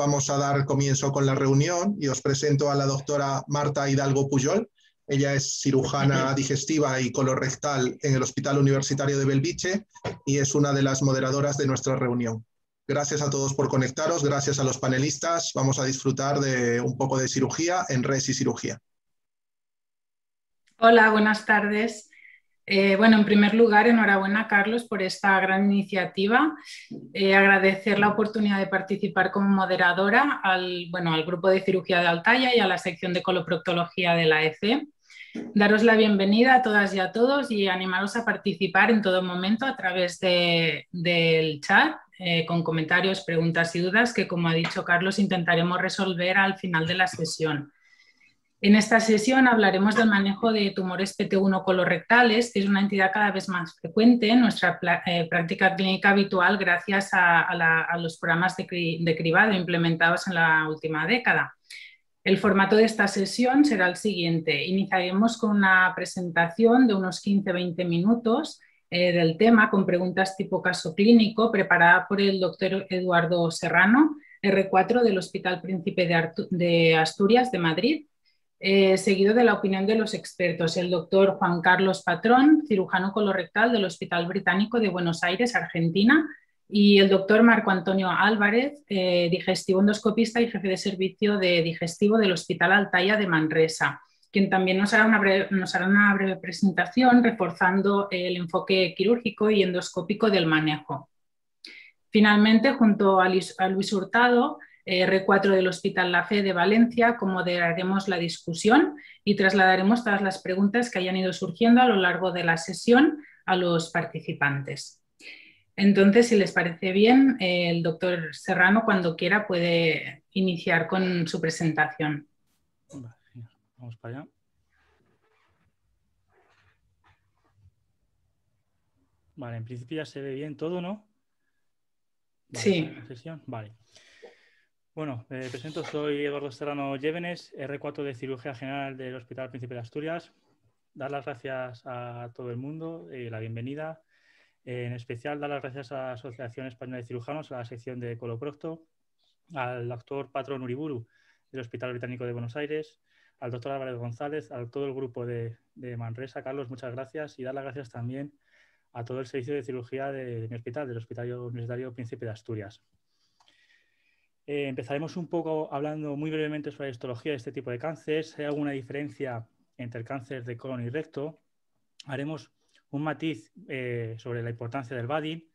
Vamos a dar comienzo con la reunión y os presento a la doctora Marta Hidalgo Puyol. Ella es cirujana digestiva y colorectal en el Hospital Universitario de Belviche y es una de las moderadoras de nuestra reunión. Gracias a todos por conectaros, gracias a los panelistas. Vamos a disfrutar de un poco de cirugía en Res y Cirugía. Hola, buenas tardes. Eh, bueno, en primer lugar, enhorabuena, Carlos, por esta gran iniciativa. Eh, agradecer la oportunidad de participar como moderadora al, Grupo de Cirugía de Altaya y a la sección de Coloproctología de la ECE. Daros la bienvenida a todas y a todos y animaros a participar en todo momento a través del chat eh, con comentarios, preguntas y dudas que, como ha dicho Carlos, intentaremos resolver al final de la sesión. En esta sesión hablaremos del manejo de tumores PT1 colorectales, que es una entidad cada vez más frecuente en nuestra eh, práctica clínica habitual gracias a, los programas de, cribado implementados en la última década. El formato de esta sesión será el siguiente. Iniciaremos con una presentación de unos 15-20 minutos eh, del tema con preguntas tipo caso clínico preparada por el doctor Eduardo Serrano, R4 del Hospital Príncipe de Asturias de Madrid eh, seguido de la opinión de los expertos, el doctor Juan Carlos Patrón, cirujano colorectal del Hospital Británico de Buenos Aires, Argentina, y el doctor Marco Antonio Álvarez, eh, digestivo endoscopista y jefe de servicio de digestivo del Hospital Altaya de Manresa, quien también nos hará una breve presentación reforzando el enfoque quirúrgico y endoscópico del manejo. Finalmente, junto a Luis Hurtado, R4 del Hospital La Fe de Valencia, como la discusión y trasladaremos todas las preguntas que hayan ido surgiendo a lo largo de la sesión a los participantes. Entonces, si les parece bien, el doctor Serrano, cuando quiera, puede iniciar con su presentación. Vamos para allá. Vale, en principio ya se ve bien todo, ¿no? sí. Vale. Bueno, me presento, soy Eduardo Serrano Llévenes, R4 de Cirugía General del Hospital Príncipe de Asturias. Dar las gracias a todo el mundo eh, la bienvenida. En especial, dar las gracias a la Asociación Española de Cirujanos, a la sección de Coloprocto, al doctor Patrón Uriburu del Hospital Británico de Buenos Aires, al doctor Álvarez González, a todo el grupo de, Manresa. Carlos, muchas gracias y dar las gracias también a todo el servicio de cirugía de mi hospital, del Hospital Universitario Príncipe de Asturias. Eh, empezaremos un poco hablando muy brevemente sobre la histología de este tipo de cáncer, si hay alguna diferencia entre el cáncer de colon y recto. Haremos un matiz eh, sobre la importancia del BADI.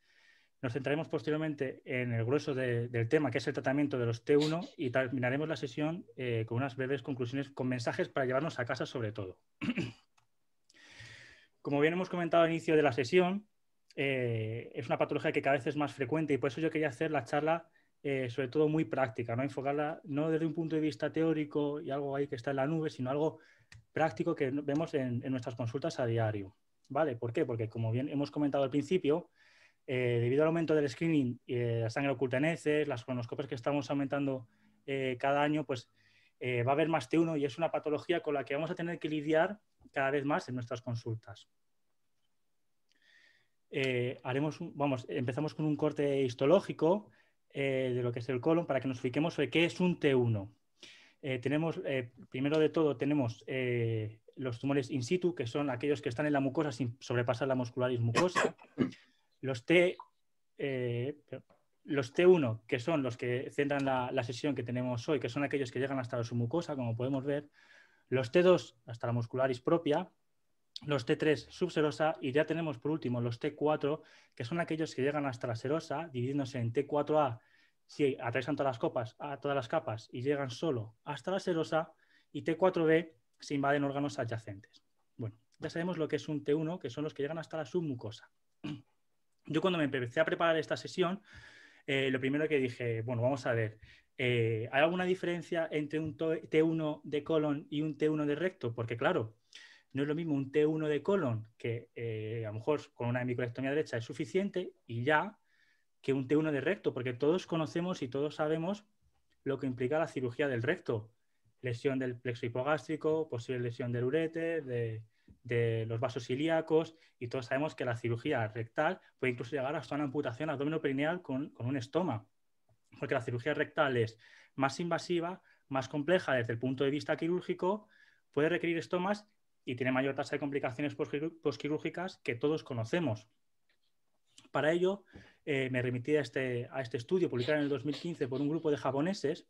Nos centraremos posteriormente en el grueso del tema, que es el tratamiento de los T1, y terminaremos la sesión eh, con unas breves conclusiones, con mensajes para llevarnos a casa sobre todo. Como bien hemos comentado al inicio de la sesión, es una patología que cada vez es más frecuente y por eso yo quería hacer la charla eh, sobre todo muy práctica, ¿no? Enfocarla no desde un punto de vista teórico y algo ahí que está en la nube, sino algo práctico que vemos en, nuestras consultas a diario. ¿Vale? ¿Por qué? Porque como bien hemos comentado al principio, eh, debido al aumento del screening, la sangre oculta en heces, las cronoscopias que estamos aumentando eh, cada año, pues va a haber más de uno y es una patología con la que vamos a tener que lidiar cada vez más en nuestras consultas. vamos, empezamos con un corte histológico eh, de lo que es el colon para que nos fiquemos sobre qué es un T1. Eh, tenemos, eh, primero de todo, tenemos los tumores in situ, que son aquellos que están en la mucosa sin sobrepasar la muscularis mucosa. Los, T, los 1 que son los que centran la, la, sesión que tenemos hoy, que son aquellos que llegan hasta la submucosa, como podemos ver. Los T2, hasta la muscularis propia, los T3 subserosa y ya tenemos por último los T4, que son aquellos que llegan hasta la serosa, dividiéndose en T4A si atraviesan todas las copas, a todas las capas y llegan solo hasta la serosa, y T4B se invaden órganos adyacentes. Bueno, ya sabemos lo que es un T1, que son los que llegan hasta la submucosa. Yo cuando me empecé a preparar esta sesión, eh, lo primero que dije, bueno, vamos a ver, eh, ¿hay alguna diferencia entre un T1 de colon y un T1 de recto? Porque claro, no es lo mismo un T1 de colon, que eh, a lo mejor con una microectomía derecha es suficiente y ya, que un T1 de recto, porque todos conocemos y todos sabemos lo que implica la cirugía del recto. Lesión del plexo hipogástrico, posible lesión del urete, de, los vasos ilíacos, y todos sabemos que la cirugía rectal puede incluso llegar hasta una amputación perineal perineal con un estoma, porque la cirugía rectal es más invasiva, más compleja desde el punto de vista quirúrgico, puede requerir estomas y tiene mayor tasa de complicaciones posquirúrgicas que todos conocemos. Para ello, eh, me remití a este, a este estudio publicado en el 2015 por un grupo de japoneses,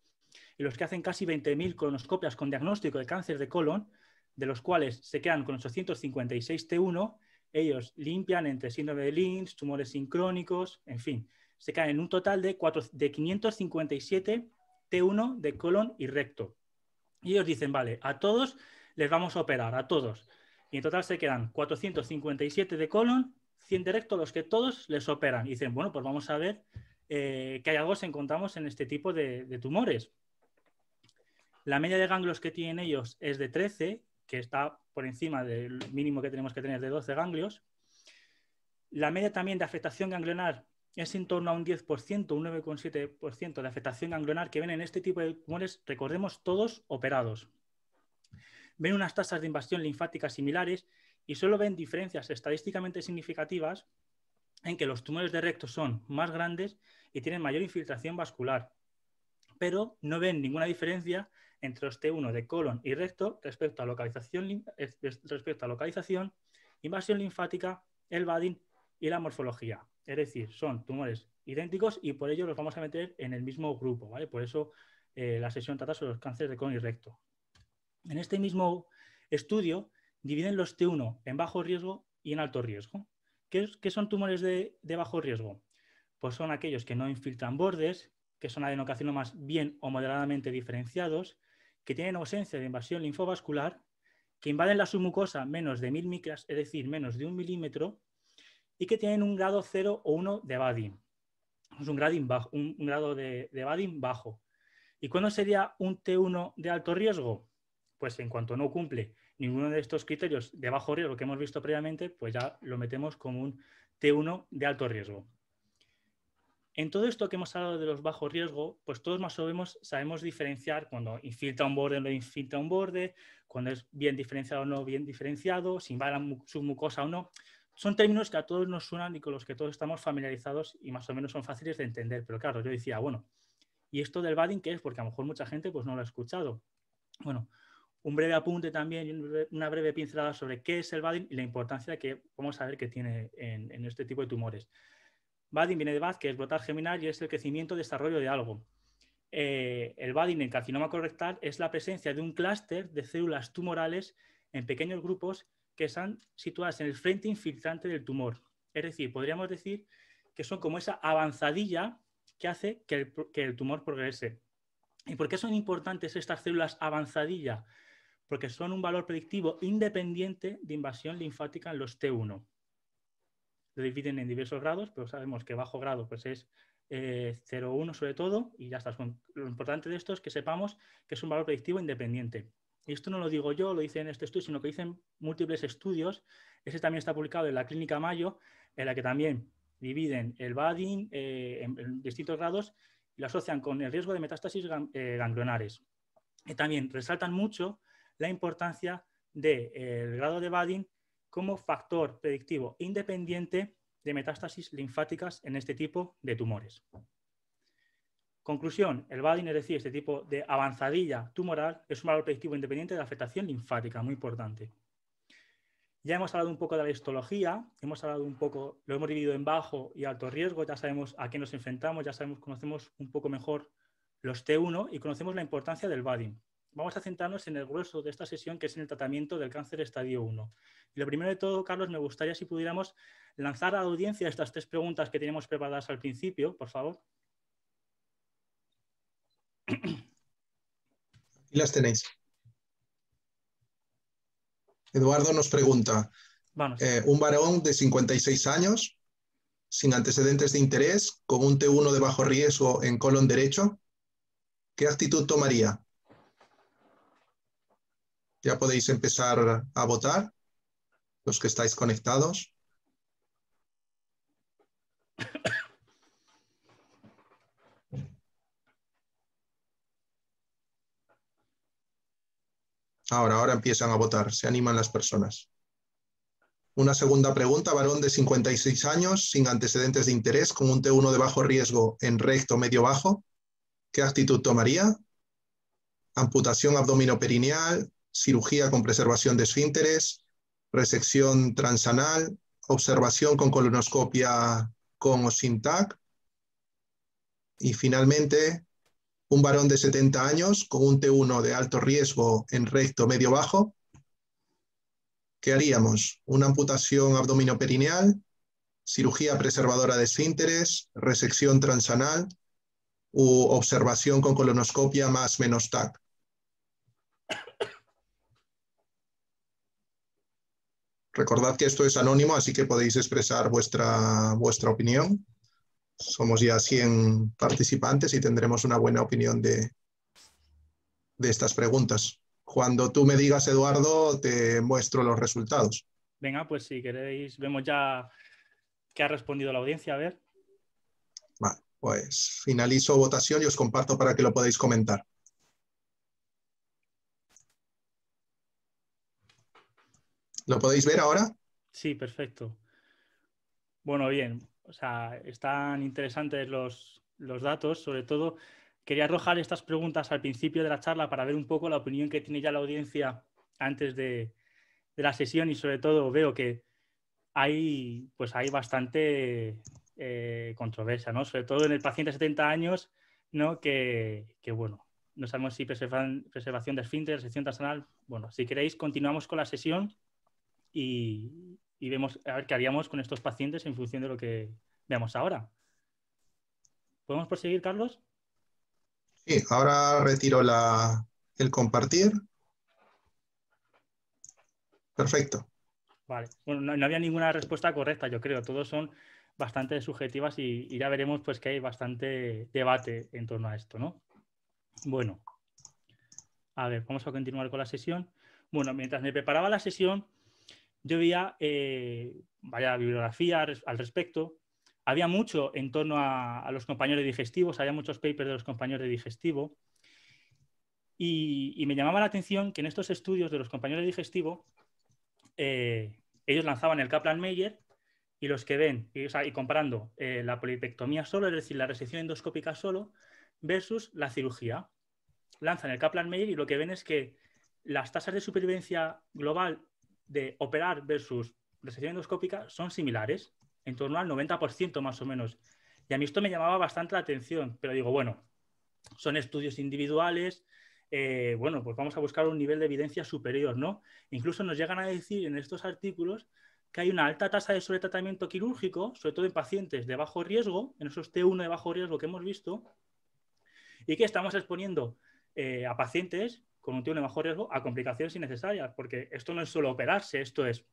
y los que hacen casi 20.000 colonoscopias con diagnóstico de cáncer de colon, de los cuales se quedan con 856 T1, ellos limpian entre síndrome de Lynch, tumores sincrónicos, en fin, se caen en un total de, 4, de 557 T1 de colon y recto. Y ellos dicen, vale, a todos les vamos a operar a todos. Y en total se quedan 457 de colon, 100 directos los que todos les operan. Y dicen, bueno, pues vamos a ver eh, hay algo si encontramos en este tipo de, de tumores. La media de ganglios que tienen ellos es de 13, que está por encima del mínimo que tenemos que tener de 12 ganglios. La media también de afectación ganglionar es en torno a un 10%, un 9,7% de afectación ganglionar que ven en este tipo de tumores, recordemos, todos operados ven unas tasas de invasión linfática similares y solo ven diferencias estadísticamente significativas en que los tumores de recto son más grandes y tienen mayor infiltración vascular, pero no ven ninguna diferencia entre los T1 de colon y recto respecto a localización, respecto a localización invasión linfática, el badin y la morfología. Es decir, son tumores idénticos y por ello los vamos a meter en el mismo grupo, Por eso eh, la sesión trata sobre los cánceres de colon y recto. En este mismo estudio dividen los T1 en bajo riesgo y en alto riesgo. ¿Qué, son tumores de, bajo riesgo? Pues son aquellos que no infiltran bordes, que son adenocarcinomas bien o moderadamente diferenciados, que tienen ausencia de invasión linfovascular, que invaden la submucosa menos de mil micras, es decir, menos de un milímetro, y que tienen un grado 0 o 1 de Badin. Es un, grado de, de bajo. ¿Y cuándo sería un T1 de alto riesgo? pues en cuanto no cumple ninguno de estos criterios de bajo riesgo que hemos visto previamente, pues ya lo metemos como un T1 de alto riesgo. En todo esto que hemos hablado de los bajos riesgos, pues todos más o menos sabemos diferenciar cuando infiltra un borde o no infiltra un borde, cuando es bien diferenciado o no bien diferenciado, si invade su mucosa o no. Son términos que a todos nos suenan y con los que todos estamos familiarizados y más o menos son fáciles de entender. Pero claro, yo decía, ah, bueno, ¿y esto del badding qué es? Porque a lo mejor mucha gente pues, no lo ha escuchado. Bueno, un breve apunte también una breve pincelada sobre qué es el BADIN y la importancia que vamos a ver que tiene en, este tipo de tumores. BADIN viene de BAD, que es brotar geminal y es el crecimiento desarrollo de algo. Eh, el BADIN en carcinoma correctal es la presencia de un clúster de células tumorales en pequeños grupos que están situadas en el frente infiltrante del tumor. Es decir, podríamos decir que son como esa avanzadilla que hace que el, que el tumor progrese. ¿Y por qué son importantes estas células avanzadilla? porque son un valor predictivo independiente de invasión linfática en los T1. Lo dividen en diversos grados, pero sabemos que bajo grado pues es 0,1 eh, sobre todo, y ya está. Lo importante de esto es que sepamos que es un valor predictivo independiente. Y esto no lo digo yo, lo hice en este estudio, sino que dicen múltiples estudios. Ese también está publicado en la Clínica Mayo, en la que también dividen el BADIN eh, en, distintos grados y lo asocian con el riesgo de metástasis eh, ganglionares. Y también resaltan mucho la importancia del eh, grado de Badin como factor predictivo independiente de metástasis linfáticas en este tipo de tumores. Conclusión, el Badin, es decir, este tipo de avanzadilla tumoral, es un valor predictivo independiente de afectación linfática, muy importante. Ya hemos hablado un poco de la histología, hemos hablado un poco, lo hemos dividido en bajo y alto riesgo, ya sabemos a qué nos enfrentamos, ya sabemos, conocemos un poco mejor los T1 y conocemos la importancia del Badin vamos a centrarnos en el grueso de esta sesión, que es en el tratamiento del cáncer estadio 1. Y lo primero de todo, Carlos, me gustaría si pudiéramos lanzar a la audiencia estas tres preguntas que tenemos preparadas al principio, por favor. Y las tenéis. Eduardo nos pregunta, eh, un varón de 56 años, sin antecedentes de interés, con un T1 de bajo riesgo en colon derecho, ¿qué actitud tomaría? Ya podéis empezar a votar, los que estáis conectados. Ahora, ahora empiezan a votar, se animan las personas. Una segunda pregunta, varón de 56 años, sin antecedentes de interés, con un T1 de bajo riesgo en recto medio bajo. ¿Qué actitud tomaría? Amputación abdominoperineal, cirugía con preservación de esfínteres, resección transanal, observación con colonoscopia con o sin TAC. Y finalmente, un varón de 70 años con un T1 de alto riesgo en recto medio bajo. ¿Qué haríamos? Una amputación abdominoperineal, cirugía preservadora de esfínteres, resección transanal u observación con colonoscopia más menos TAC. Recordad que esto es anónimo, así que podéis expresar vuestra, vuestra opinión. Somos ya 100 participantes y tendremos una buena opinión de, de estas preguntas. Cuando tú me digas, Eduardo, te muestro los resultados. Venga, pues si queréis, vemos ya qué ha respondido la audiencia. A ver. Vale, pues finalizo votación y os comparto para que lo podáis comentar. ¿Lo podéis ver ahora? Sí, perfecto. Bueno, bien, o sea, están interesantes los, datos, sobre todo quería arrojar estas preguntas al principio de la charla para ver un poco la opinión que tiene ya la audiencia antes de, la sesión y sobre todo veo que hay, pues hay bastante eh, controversia, ¿no? sobre todo en el paciente de 70 años, ¿no? que, bueno, no sabemos si preservación de esfínter, sección transanal. Bueno, si queréis continuamos con la sesión y, vemos a ver qué haríamos con estos pacientes en función de lo que veamos ahora. ¿Podemos proseguir, Carlos? Sí, ahora retiro el compartir. Perfecto. Vale. Bueno, no, había ninguna respuesta correcta, yo creo. Todos son bastante subjetivas y, ya veremos pues, que hay bastante debate en torno a esto, ¿no? Bueno, a ver, vamos a continuar con la sesión. Bueno, mientras me preparaba la sesión, yo veía eh, vaya bibliografía al respecto. Había mucho en torno a, los compañeros digestivos, había muchos papers de los compañeros de digestivo. Y, me llamaba la atención que en estos estudios de los compañeros de digestivo, eh, ellos lanzaban el Kaplan-Meier y los que ven, y, o sea, y comparando eh, la polipectomía solo, es decir, la resección endoscópica solo, versus la cirugía. Lanzan el Kaplan-Meier y lo que ven es que las tasas de supervivencia global de operar versus resección endoscópica son similares, en torno al 90% más o menos. Y a mí esto me llamaba bastante la atención, pero digo, bueno, son estudios individuales, eh, bueno, pues vamos a buscar un nivel de evidencia superior, ¿no? Incluso nos llegan a decir en estos artículos que hay una alta tasa de sobretratamiento quirúrgico, sobre todo en pacientes de bajo riesgo, en esos T1 de bajo riesgo que hemos visto, y que estamos exponiendo eh, a pacientes tipo de bajo riesgo a complicaciones innecesarias, porque esto no es solo operarse, esto es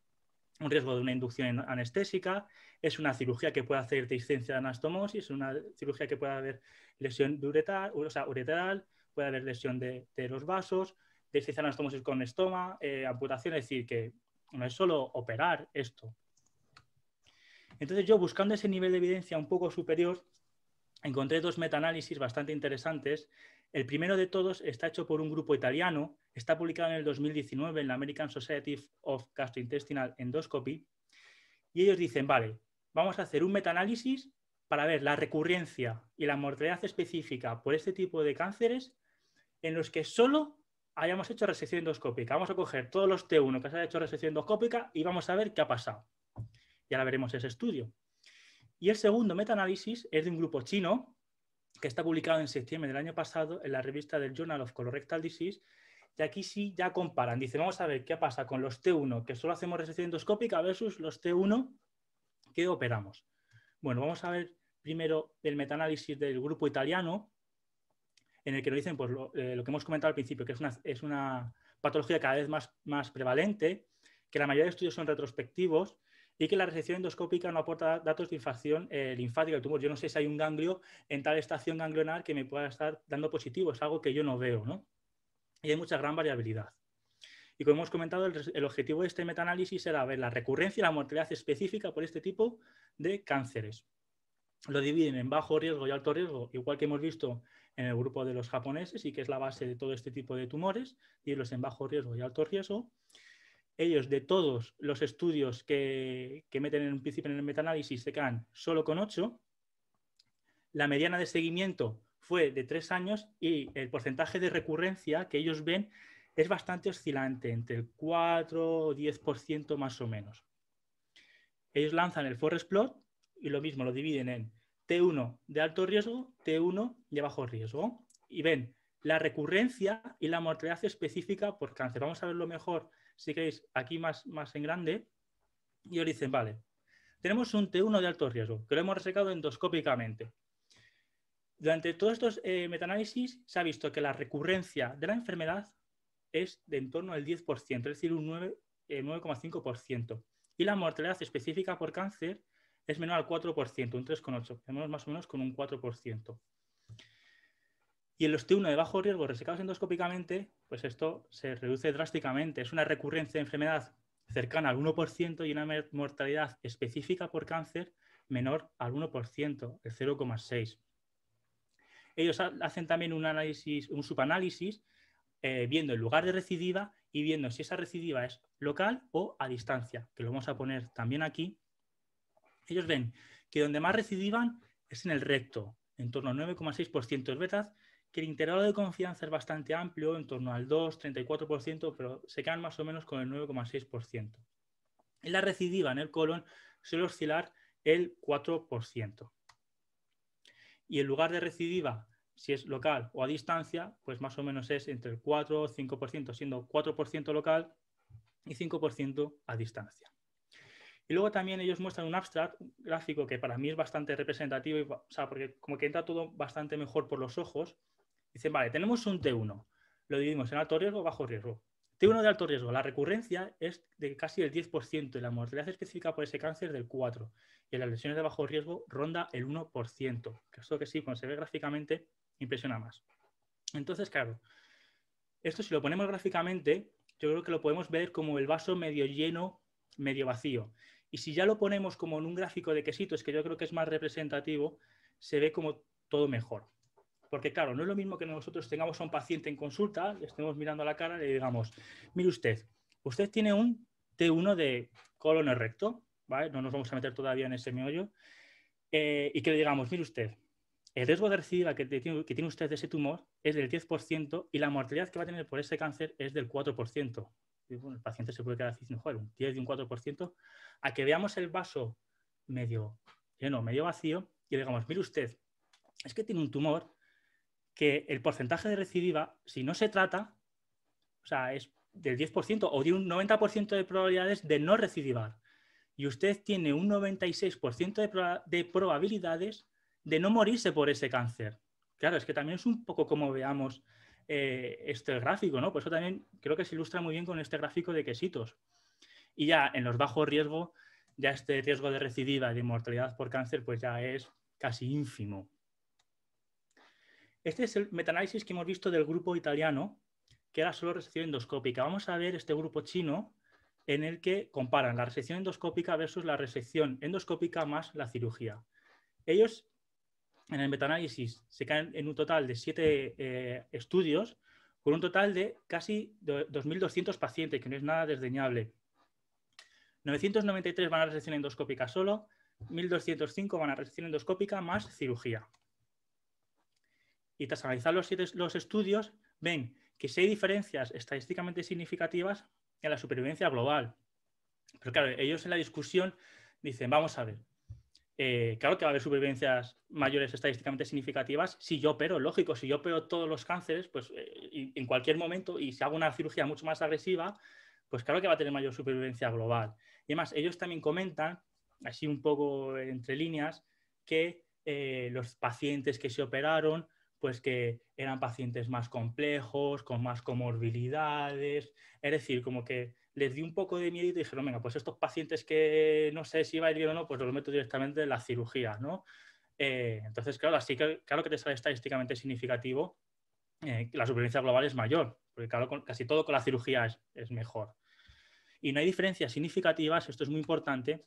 un riesgo de una inducción anestésica, es una cirugía que puede hacer discencia de anastomosis, es una cirugía que puede haber lesión uretral, puede haber lesión de, los vasos, discencia de anastomosis con estoma, eh, amputación, es decir, que no es solo operar esto. Entonces yo buscando ese nivel de evidencia un poco superior, encontré dos metaanálisis bastante interesantes el primero de todos está hecho por un grupo italiano, está publicado en el 2019 en la American Society of Gastrointestinal Endoscopy, y ellos dicen, vale, vamos a hacer un metaanálisis para ver la recurrencia y la mortalidad específica por este tipo de cánceres en los que solo hayamos hecho resección endoscópica. Vamos a coger todos los T1 que se haya hecho resección endoscópica y vamos a ver qué ha pasado. Y ahora veremos ese estudio. Y el segundo metaanálisis es de un grupo chino que está publicado en septiembre del año pasado en la revista del Journal of Colorectal Disease. Y aquí sí ya comparan. Dicen, vamos a ver qué pasa con los T1 que solo hacemos resección endoscópica versus los T1 que operamos. Bueno, vamos a ver primero el metaanálisis del grupo italiano, en el que nos dicen pues, eh, lo, que hemos comentado al principio, que es una, es una patología cada vez más, más prevalente, que la mayoría de estudios son retrospectivos y que la resección endoscópica no aporta datos de infección eh, linfática del tumor. Yo no sé si hay un ganglio en tal estación ganglionar que me pueda estar dando positivo, es algo que yo no veo, ¿no? Y hay mucha gran variabilidad. Y como hemos comentado, el, objetivo de este metaanálisis era ver la recurrencia y la mortalidad específica por este tipo de cánceres. Lo dividen en bajo riesgo y alto riesgo, igual que hemos visto en el grupo de los japoneses y que es la base de todo este tipo de tumores, y los en bajo riesgo y alto riesgo ellos de todos los estudios que, meten en un principio en el metaanálisis se quedan solo con 8. La mediana de seguimiento fue de 3 años y el porcentaje de recurrencia que ellos ven es bastante oscilante, entre el 4 o 10% más o menos. Ellos lanzan el forest plot y lo mismo, lo dividen en T1 de alto riesgo, T1 de bajo riesgo y ven la recurrencia y la mortalidad específica por cáncer. Vamos a verlo mejor si queréis, aquí más, más en grande, y os dicen, vale, tenemos un T1 de alto riesgo, que lo hemos resecado endoscópicamente. Durante todos estos eh, metaanálisis se ha visto que la recurrencia de la enfermedad es de en torno al 10%, es decir, un 9,5%. Eh, y la mortalidad específica por cáncer es menor al 4%, un 3,8%. menos más o menos con un 4% y en los T1 de bajo riesgo resecados endoscópicamente, pues esto se reduce drásticamente. Es una recurrencia de enfermedad cercana al 1% y una mortalidad específica por cáncer menor al 1%, el 0,6%. Ellos hacen también un análisis, un subanálisis, eh, viendo el lugar de recidiva y viendo si esa recidiva es local o a distancia, que lo vamos a poner también aquí. Ellos ven que donde más recidivan es en el recto, en torno al 9,6%. de betas que el intervalo de confianza es bastante amplio, en torno al 2-34%, pero se quedan más o menos con el 9,6%. En la recidiva en el colon suele oscilar el 4%. Y en lugar de recidiva, si es local o a distancia, pues más o menos es entre el 4 o 5%, siendo 4% local y 5% a distancia. Y luego también ellos muestran un abstract un gráfico que para mí es bastante representativo, porque como que entra todo bastante mejor por los ojos, Dicen, vale, tenemos un T1, lo dividimos en alto riesgo, o bajo riesgo. T1 de alto riesgo, la recurrencia es de casi el 10% y la mortalidad específica por ese cáncer es del 4%. Y en las lesiones de bajo riesgo ronda el 1%, que esto que sí, cuando se ve gráficamente, impresiona más. Entonces, claro, esto si lo ponemos gráficamente, yo creo que lo podemos ver como el vaso medio lleno, medio vacío. Y si ya lo ponemos como en un gráfico de quesitos, que yo creo que es más representativo, se ve como todo mejor porque claro, no es lo mismo que nosotros tengamos a un paciente en consulta, le estemos mirando a la cara y le digamos, mire usted, usted tiene un T1 de colon recto, ¿vale? No nos vamos a meter todavía en ese meollo, eh, y que le digamos, mire usted, el riesgo de recidiva que, que tiene usted de ese tumor es del 10% y la mortalidad que va a tener por ese cáncer es del 4%. el paciente se puede quedar así, joder, un 10 y un 4%, a que veamos el vaso medio lleno, medio vacío, y le digamos, mire usted, es que tiene un tumor que el porcentaje de recidiva, si no se trata, o sea, es del 10% o de un 90% de probabilidades de no recidivar. Y usted tiene un 96% de, probabilidades de no morirse por ese cáncer. Claro, es que también es un poco como veamos eh, este gráfico, ¿no? Pues eso también creo que se ilustra muy bien con este gráfico de quesitos. Y ya en los bajos riesgos, ya este riesgo de recidiva y de mortalidad por cáncer, pues ya es casi ínfimo. Este es el metaanálisis que hemos visto del grupo italiano, que era solo resección endoscópica. Vamos a ver este grupo chino en el que comparan la resección endoscópica versus la resección endoscópica más la cirugía. Ellos, en el metaanálisis, se caen en un total de siete eh, estudios con un total de casi 2.200 pacientes, que no es nada desdeñable. 993 van a resección endoscópica solo, 1.205 van a resección endoscópica más cirugía. Y tras analizar los, los estudios, ven que si hay diferencias estadísticamente significativas en la supervivencia global. Pero claro, ellos en la discusión dicen, vamos a ver, eh, claro que va a haber supervivencias mayores estadísticamente significativas si yo opero, lógico, si yo opero todos los cánceres, pues eh, en cualquier momento, y si hago una cirugía mucho más agresiva, pues claro que va a tener mayor supervivencia global. Y además, ellos también comentan, así un poco entre líneas, que eh, los pacientes que se operaron pues que eran pacientes más complejos, con más comorbilidades, es decir, como que les di un poco de miedo y dijeron, venga, pues estos pacientes que no sé si va a ir bien o no, pues los meto directamente en la cirugía, ¿no? Eh, entonces, claro, sí, que claro que te sale estadísticamente significativo, eh, la supervivencia global es mayor, porque casi todo con la cirugía es, mejor. Y no hay diferencias significativas, esto es muy importante,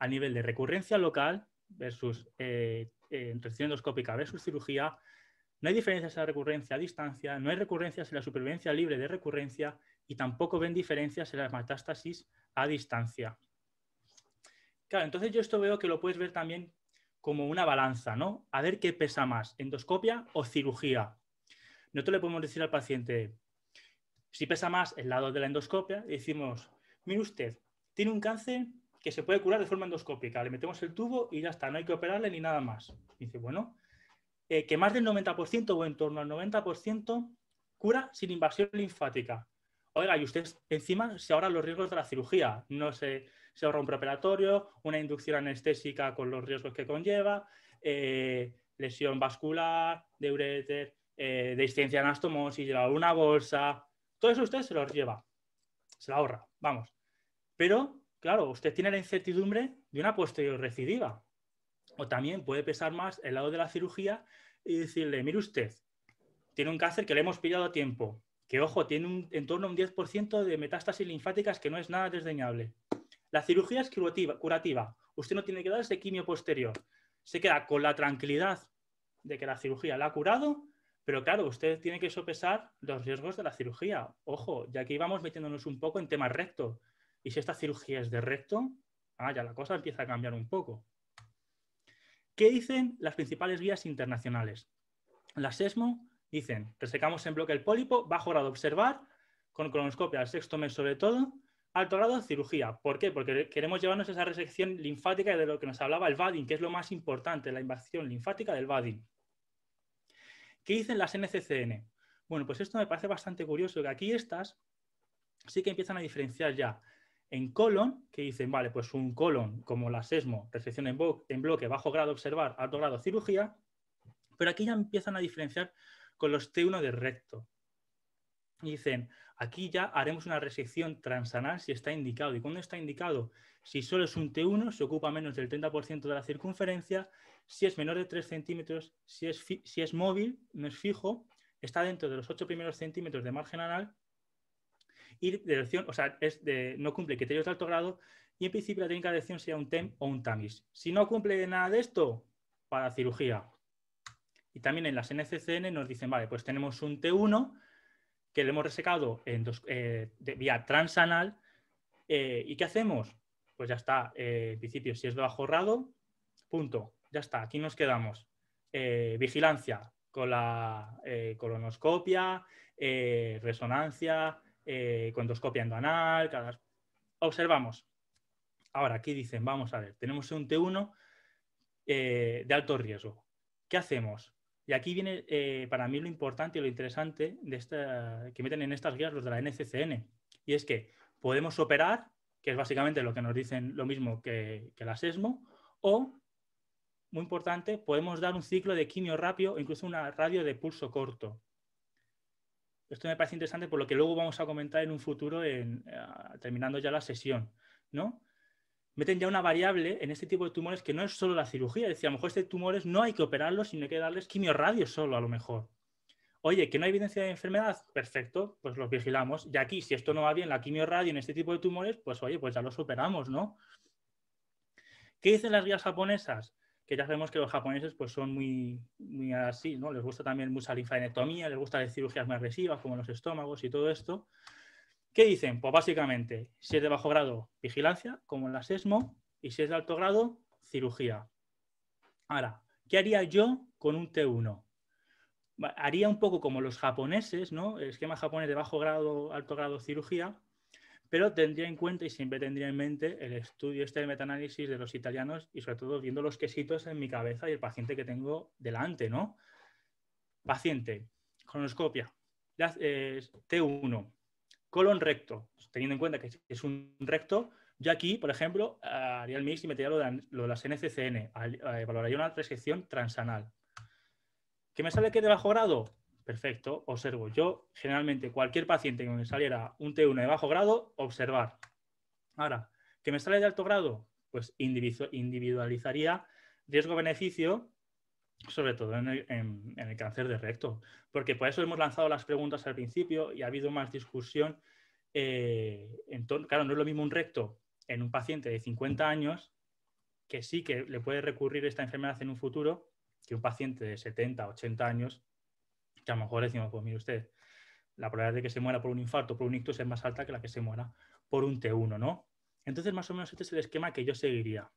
a nivel de recurrencia local versus eh, eh endoscópica versus cirugía no hay diferencias en la recurrencia a distancia, no hay recurrencias en la supervivencia libre de recurrencia y tampoco ven diferencias en la metástasis a distancia. Claro, entonces yo esto veo que lo puedes ver también como una balanza, ¿no? A ver qué pesa más, endoscopia o cirugía. Nosotros le podemos decir al paciente, si pesa más el lado de la endoscopia, decimos, mire usted, tiene un cáncer que se puede curar de forma endoscópica, le metemos el tubo y ya está, no hay que operarle ni nada más. dice, bueno, eh, que más del 90% o en torno al 90% cura sin invasión linfática. Oiga, y usted encima se ahorra los riesgos de la cirugía, no se, se ahorra un preparatorio, una inducción anestésica con los riesgos que conlleva, eh, lesión vascular, de ureter, eh, de anastomosis, llevar una bolsa, todo eso usted se lo lleva, se lo ahorra, vamos. Pero, claro, usted tiene la incertidumbre de una posterior recidiva. O también puede pesar más el lado de la cirugía, y decirle, mire usted, tiene un cáncer que le hemos pillado a tiempo, que ojo, tiene un, en torno a un 10% de metástasis linfáticas que no es nada desdeñable. La cirugía es curativa, curativa. Usted no tiene que darse este quimio posterior. Se queda con la tranquilidad de que la cirugía la ha curado, pero claro, usted tiene que sopesar los riesgos de la cirugía. Ojo, ya que íbamos metiéndonos un poco en tema recto. Y si esta cirugía es de recto, ah, ya la cosa empieza a cambiar un poco. ¿Qué dicen las principales guías internacionales? Las ESMO dicen, resecamos en bloque el pólipo, bajo grado observar, con cronoscopia al sexto mes sobre todo, alto grado cirugía. ¿Por qué? Porque queremos llevarnos esa resección linfática de lo que nos hablaba el VADIN, que es lo más importante, la invasión linfática del VADIN. ¿Qué dicen las NCCN? Bueno, pues esto me parece bastante curioso, que aquí estas sí que empiezan a diferenciar ya en colon, que dicen, vale, pues un colon como la sesmo, resección en, en bloque, bajo grado observar, alto grado cirugía, pero aquí ya empiezan a diferenciar con los T1 de recto. dicen, aquí ya haremos una resección transanal si está indicado. ¿Y cuando está indicado? Si solo es un T1, se ocupa menos del 30% de la circunferencia, si es menor de 3 centímetros, si es, si es móvil, no es fijo, está dentro de los 8 primeros centímetros de margen anal ir de o sea, es no cumple criterios de alto grado y en principio la técnica de elección sea un TEM o un TAMIS. Si no cumple nada de esto, para cirugía. Y también en las NCCN nos dicen, vale, pues tenemos un T1 que le hemos resecado eh, de, vía transanal. Eh, ¿Y qué hacemos? Pues ya está, eh, en principio, si es bajo grado, punto, ya está, aquí nos quedamos. vigilancia con la colonoscopia, resonancia, eh, cuando con endoscopia Observamos. Ahora, aquí dicen, vamos a ver, tenemos un T1 eh, de alto riesgo. ¿Qué hacemos? Y aquí viene eh, para mí lo importante y lo interesante que meten en estas guías los de la NCCN. Y es que podemos operar, que es básicamente lo que nos dicen lo mismo que, que la SESMO, o, muy importante, podemos dar un ciclo de quimio rápido o incluso una radio de pulso corto. Esto me parece interesante por lo que luego vamos a comentar en un futuro, eh, terminando ya la sesión, ¿no? Meten ya una variable en este tipo de tumores que no es solo la cirugía, es decir, a lo mejor este tumores no hay que operarlos, sino hay que darles quimiorradio solo, a lo mejor. Oye, que no hay evidencia de enfermedad, perfecto, pues los vigilamos. Y aquí, si esto no va bien, la quimiorradio en este tipo de tumores, pues oye, pues ya los operamos, ¿no? ¿Qué dicen las guías japonesas? que ya sabemos que los japoneses pues, son muy, así, ¿no? Les gusta también mucha linfadenectomía, les gusta las cirugías más agresivas, como los estómagos y todo esto. ¿Qué dicen? Pues básicamente, si es de bajo grado, vigilancia, como en la SESMO, y si es de alto grado, cirugía. Ahora, ¿qué haría yo con un T1? Haría un poco como los japoneses, ¿no? El esquema japonés de bajo grado, alto grado, cirugía, pero tendría en cuenta y siempre tendría en mente el estudio este de metaanálisis de los italianos y sobre todo viendo los quesitos en mi cabeza y el paciente que tengo delante, ¿no? Paciente, colonoscopia, T1, colon recto, teniendo en cuenta que es un recto, yo aquí, por ejemplo, haría el mix y metería lo de, las NCCN, eh, valoraría una resección transanal. ¿Que me sale que de bajo grado? perfecto, observo. Yo, generalmente, cualquier paciente que me saliera un T1 de bajo grado, observar. Ahora, ¿que me sale de alto grado? Pues individualizaría riesgo-beneficio, sobre todo en el, cáncer de recto. Porque por eso hemos lanzado las preguntas al principio y ha habido más discusión. Eh, claro, no es lo mismo un recto en un paciente de 50 años que sí que le puede recurrir esta enfermedad en un futuro que un paciente de 70, 80 años que a lo mejor decimos, pues mire usted, la probabilidad de que se muera por un infarto, por un ictus es más alta que la que se muera por un T1, ¿no? Entonces, más o menos este es el esquema que yo seguiría.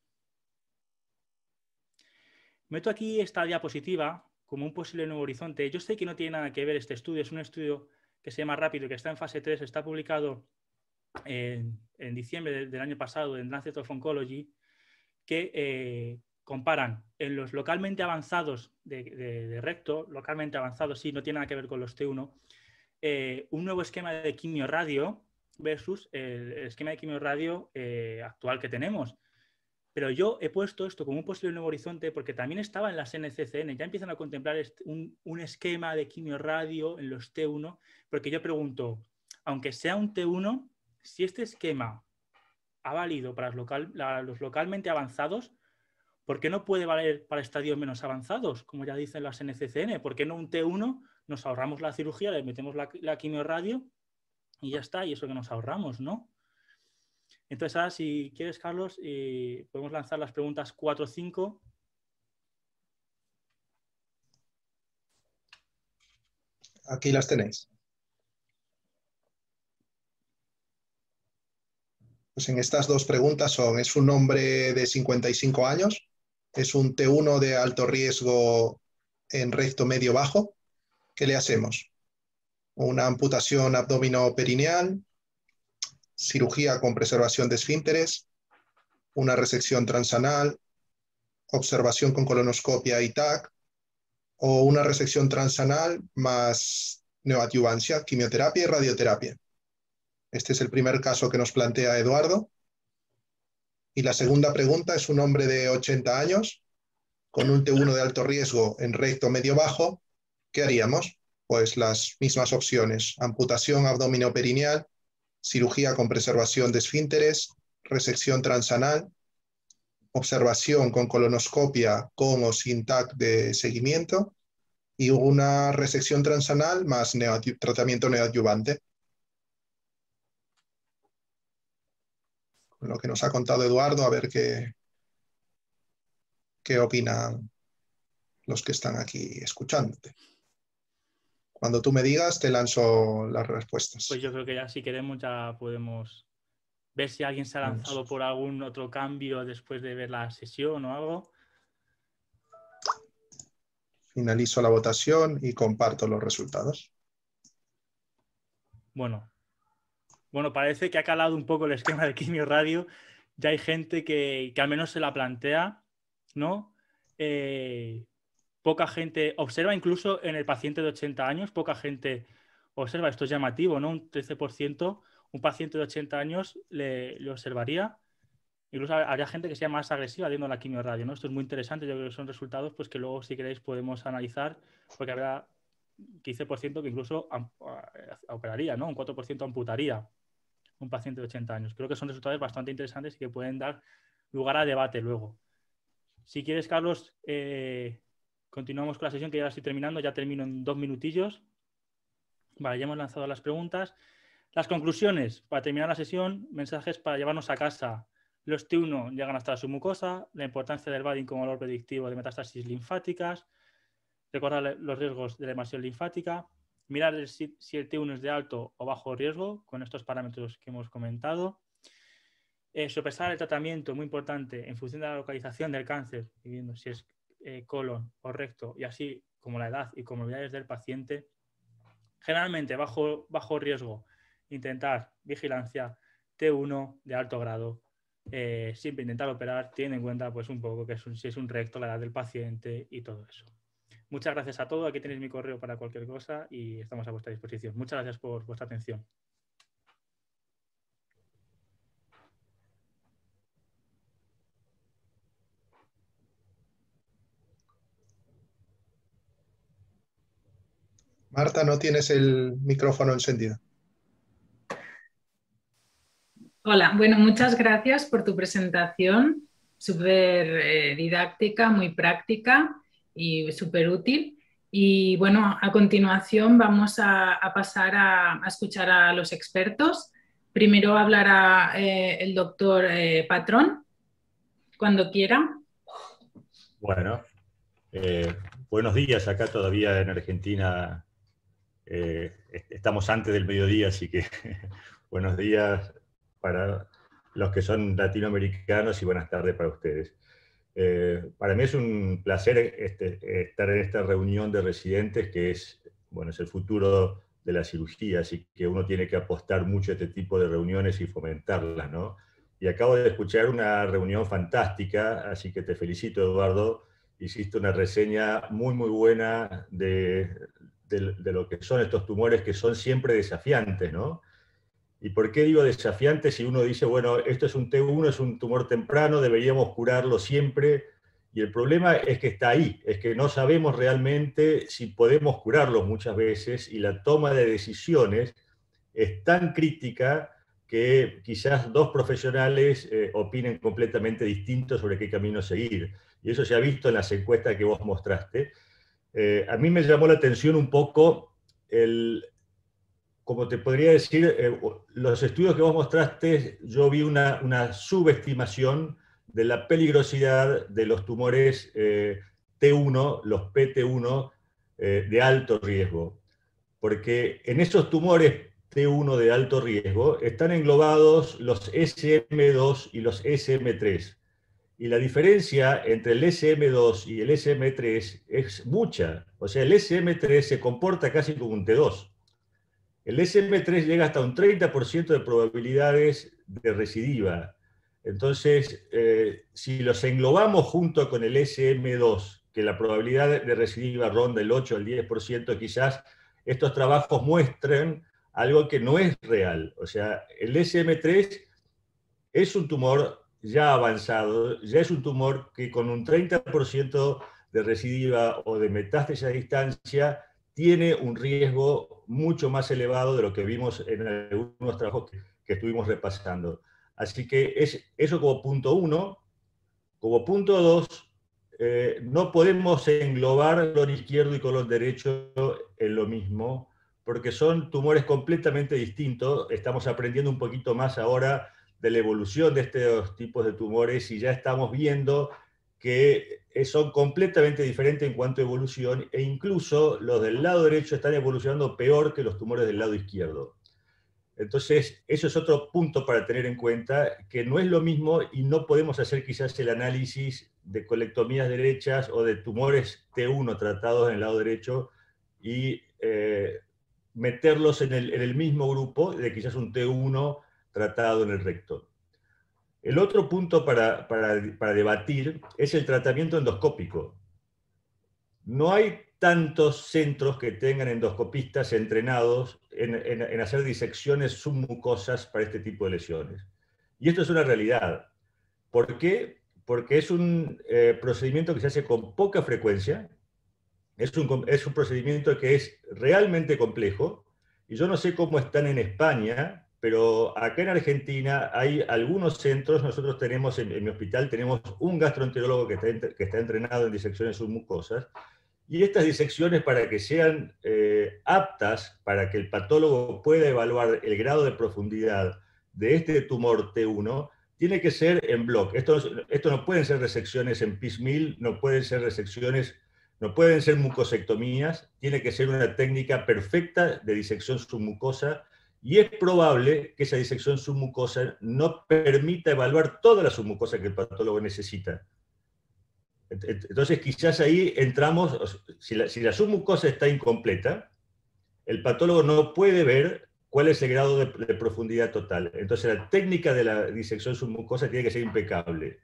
Meto aquí esta diapositiva como un posible nuevo horizonte. Yo sé que no tiene nada que ver este estudio, es un estudio que se llama Rápido, que está en fase 3, está publicado en, diciembre del, año pasado en Lancet of Oncology, que eh, comparan en los localmente avanzados de, recto, localmente avanzados, sí, no tiene nada que ver con los T1, eh, un nuevo esquema de radio versus el, esquema de quimio radio eh, actual que tenemos. Pero yo he puesto esto como un posible nuevo horizonte porque también estaba en las NCCN, ya empiezan a contemplar un, esquema de quimio radio en los T1, porque yo pregunto, aunque sea un T1, si este esquema ha valido para los localmente avanzados, ¿Por qué no puede valer para estadios menos avanzados, como ya dicen las NCCN? ¿Por qué no un T1? Nos ahorramos la cirugía, le metemos la, la quimioradio y ya está, y eso que nos ahorramos, ¿no? Entonces, ahora, si quieres, Carlos, eh, podemos lanzar las preguntas 4 o 5. Aquí las tenéis. Pues en estas dos preguntas son, ¿es un hombre de 55 años? es un T1 de alto riesgo en recto medio bajo, ¿qué le hacemos? Una amputación abdominal perineal cirugía con preservación de esfínteres, una resección transanal, observación con colonoscopia y TAC, o una resección transanal más neoadyuvancia, quimioterapia y radioterapia. Este es el primer caso que nos plantea Eduardo. Y la segunda pregunta es un hombre de 80 años con un T1 de alto riesgo en recto medio bajo, ¿qué haríamos? Pues las mismas opciones, amputación perineal, cirugía con preservación de esfínteres, resección transanal, observación con colonoscopia con o sin TAC de seguimiento y una resección transanal más tratamiento neoadyuvante. lo que nos ha contado Eduardo, a ver qué, qué opinan los que están aquí escuchando. Cuando tú me digas, te lanzo las respuestas. Pues yo creo que ya si queremos ya podemos ver si alguien se ha lanzado por algún otro cambio después de ver la sesión o algo. Finalizo la votación y comparto los resultados. Bueno, bueno, parece que ha calado un poco el esquema de Quimio Radio. Ya hay gente que, al menos se la plantea, ¿no? Eh, poca gente observa, incluso en el paciente de 80 años, poca gente observa. Esto es llamativo, ¿no? Un 13%, un paciente de 80 años le, observaría. Incluso habría gente que sea más agresiva viendo la radio, ¿no? Esto es muy interesante, yo creo que son resultados pues, que luego, si queréis, podemos analizar, porque habrá 15% que incluso operaría, ¿no? Un 4% amputaría un paciente de 80 años. Creo que son resultados bastante interesantes y que pueden dar lugar a debate luego. Si quieres, Carlos, eh, continuamos con la sesión que ya estoy terminando, ya termino en dos minutillos. Vale, ya hemos lanzado las preguntas. Las conclusiones, para terminar la sesión, mensajes para llevarnos a casa. Los T1 llegan hasta la submucosa, la importancia del badin como valor predictivo de metástasis linfáticas, recordar los riesgos de la emasión linfática, mirar si, el T1 es de alto o bajo riesgo con estos parámetros que hemos comentado. Eh, el tratamiento, muy importante, en función de la localización del cáncer, viendo si es eh, colon o recto, y así como la edad y comorbilidades del paciente. Generalmente, bajo, bajo riesgo, intentar vigilancia T1 de alto grado, eh, siempre intentar operar, teniendo en cuenta pues, un poco que si es un recto, la edad del paciente y todo eso. Muchas gracias a todos. Aquí tenéis mi correo para cualquier cosa y estamos a vuestra disposición. Muchas gracias por vuestra atención. Marta, no tienes el micrófono encendido. Hola, bueno, muchas gracias por tu presentación, súper eh, didáctica, muy práctica y súper útil. Y bueno, a continuación vamos a, pasar a, escuchar a los expertos. Primero hablará eh, el doctor eh, Patrón, cuando quiera. Bueno, eh, buenos días. Acá todavía en Argentina estamos antes del mediodía, así que buenos días para los que son latinoamericanos y buenas tardes para ustedes. Eh, para mí es un placer este, estar en esta reunión de residentes que es, bueno, es el futuro de la cirugía, así que uno tiene que apostar mucho a este tipo de reuniones y fomentarlas, ¿no? Y acabo de escuchar una reunión fantástica, así que te felicito, Eduardo. Hiciste una reseña muy, muy buena de, de lo que son estos tumores que son siempre desafiantes, ¿no? ¿Y por qué digo desafiante si uno dice, bueno, esto es un T1, es un tumor temprano, deberíamos curarlo siempre? Y el problema es que está ahí, es que no sabemos realmente si podemos curarlo muchas veces y la toma de decisiones es tan crítica que quizás dos profesionales eh, opinen completamente distinto sobre qué camino seguir. Y eso se ha visto en las encuestas que vos mostraste. Eh, a mí me llamó la atención un poco el, como te podría decir, eh, los estudios que vos mostraste, yo vi una, una subestimación de la peligrosidad de los tumores eh, T1, los PT1 eh, de alto riesgo. Porque en esos tumores T1 de alto riesgo están englobados los SM2 y los SM3. Y la diferencia entre el SM2 y el SM3 es mucha. O sea, el SM3 se comporta casi como un T2 el sm 3 llega hasta un 30% de probabilidades de recidiva. Entonces, eh, si los englobamos junto con el SM2, que la probabilidad de recidiva ronda el 8 al 10%, quizás estos trabajos muestren algo que no es real. O sea, el SM3 es un tumor ya avanzado, ya es un tumor que con un 30% de recidiva o de metástasis a distancia tiene un riesgo mucho más elevado de lo que vimos en algunos trabajos que, estuvimos repasando. Así que es, eso como punto uno. Como punto dos, eh, no podemos englobar color izquierdo y color derecho en lo mismo, porque son tumores completamente distintos. Estamos aprendiendo un poquito más ahora de la evolución de estos tipos de tumores y ya estamos viendo que eh, son completamente diferentes en cuanto a evolución e incluso los del lado derecho están evolucionando peor que los tumores del lado izquierdo. Entonces, eso es otro punto para tener en cuenta, que no es lo mismo y no podemos hacer quizás el análisis de colectomías derechas o de tumores T1 tratados en el lado derecho y eh, meterlos en el mismo grupo de quizás un T1 tratado en el recto. El otro punto para, debatir es el tratamiento endoscópico. No hay tantos centros que tengan endoscopistas entrenados en, hacer disecciones submucosas para este tipo de lesiones. Y esto es una realidad. ¿Por qué? Porque es un eh, procedimiento que se hace con poca frecuencia, es es un procedimiento que es realmente complejo, y yo no sé cómo están en España, pero acá en Argentina hay algunos centros, nosotros tenemos en, mi hospital, tenemos un gastroenterólogo que está, que está entrenado en disecciones submucosas, y estas disecciones para que sean eh, aptas, para que el patólogo pueda evaluar el grado de profundidad de este tumor T1, tiene que ser en bloque. Esto, esto no pueden ser resecciones en pismil no pueden ser resecciones, no pueden ser mucosectomías, tiene que ser una técnica perfecta de disección submucosa y es probable que esa disección submucosa no permita evaluar toda la submucosa que el patólogo necesita. Entonces quizás ahí entramos, si la, submucosa está incompleta, el patólogo no puede ver cuál es el grado de, profundidad total. Entonces la técnica de la disección submucosa tiene que ser impecable.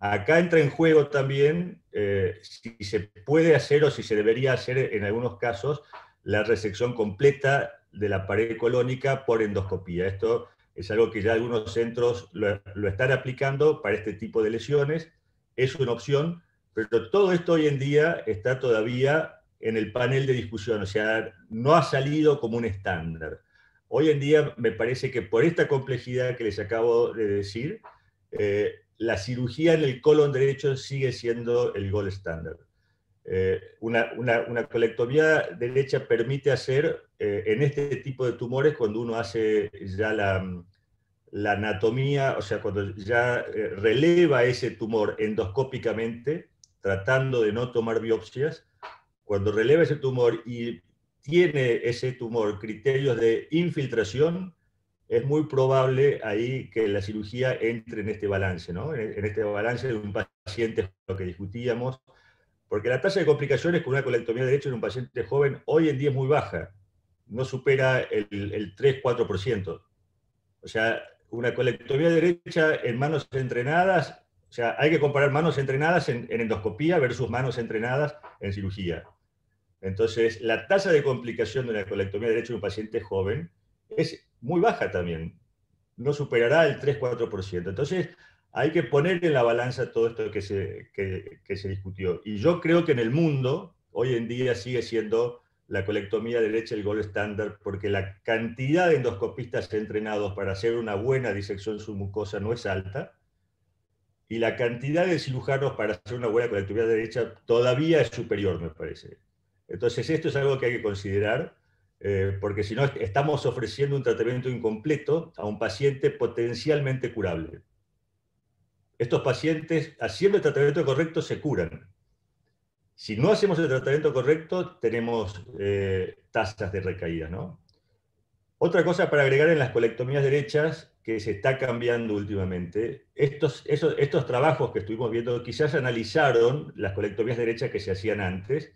Acá entra en juego también eh, si se puede hacer o si se debería hacer en algunos casos la resección completa de la pared colónica por endoscopía. Esto es algo que ya algunos centros lo, están aplicando para este tipo de lesiones, es una opción, pero todo esto hoy en día está todavía en el panel de discusión, o sea, no ha salido como un estándar. Hoy en día me parece que por esta complejidad que les acabo de decir, eh, la cirugía en el colon derecho sigue siendo el gold estándar. Eh, una, una, colectomía derecha permite hacer eh, en este tipo de tumores cuando uno hace ya la, anatomía, o sea, cuando ya eh, releva ese tumor endoscópicamente, tratando de no tomar biopsias, cuando releva ese tumor y tiene ese tumor criterios de infiltración, es muy probable ahí que la cirugía entre en este balance, ¿no? En, este balance de un paciente, lo que discutíamos, porque la tasa de complicaciones con una colectomía derecha en un paciente joven hoy en día es muy baja, no supera el, 3-4%. O sea, una colectomía derecha en manos entrenadas, o sea, hay que comparar manos entrenadas en, endoscopía versus manos entrenadas en cirugía. Entonces, la tasa de complicación de una colectomía derecha en un paciente joven es muy baja también, no superará el 3-4%. Entonces, hay que poner en la balanza todo esto que se, se discutió. Y yo creo que en el mundo, hoy en día sigue siendo la colectomía derecha el gol estándar, porque la cantidad de endoscopistas entrenados para hacer una buena disección submucosa no es alta, y la cantidad de cirujanos para hacer una buena colectomía derecha todavía es superior, me parece. Entonces, esto es algo que hay que considerar, eh, porque si no, estamos ofreciendo un tratamiento incompleto a un paciente potencialmente curable. Estos pacientes, haciendo el tratamiento correcto, se curan. Si no hacemos el tratamiento correcto, tenemos eh, tasas de recaída. Otra cosa para agregar en las colectomías derechas que se está cambiando últimamente, estos, estos trabajos que estuvimos viendo quizás analizaron las colectomías derechas que se hacían antes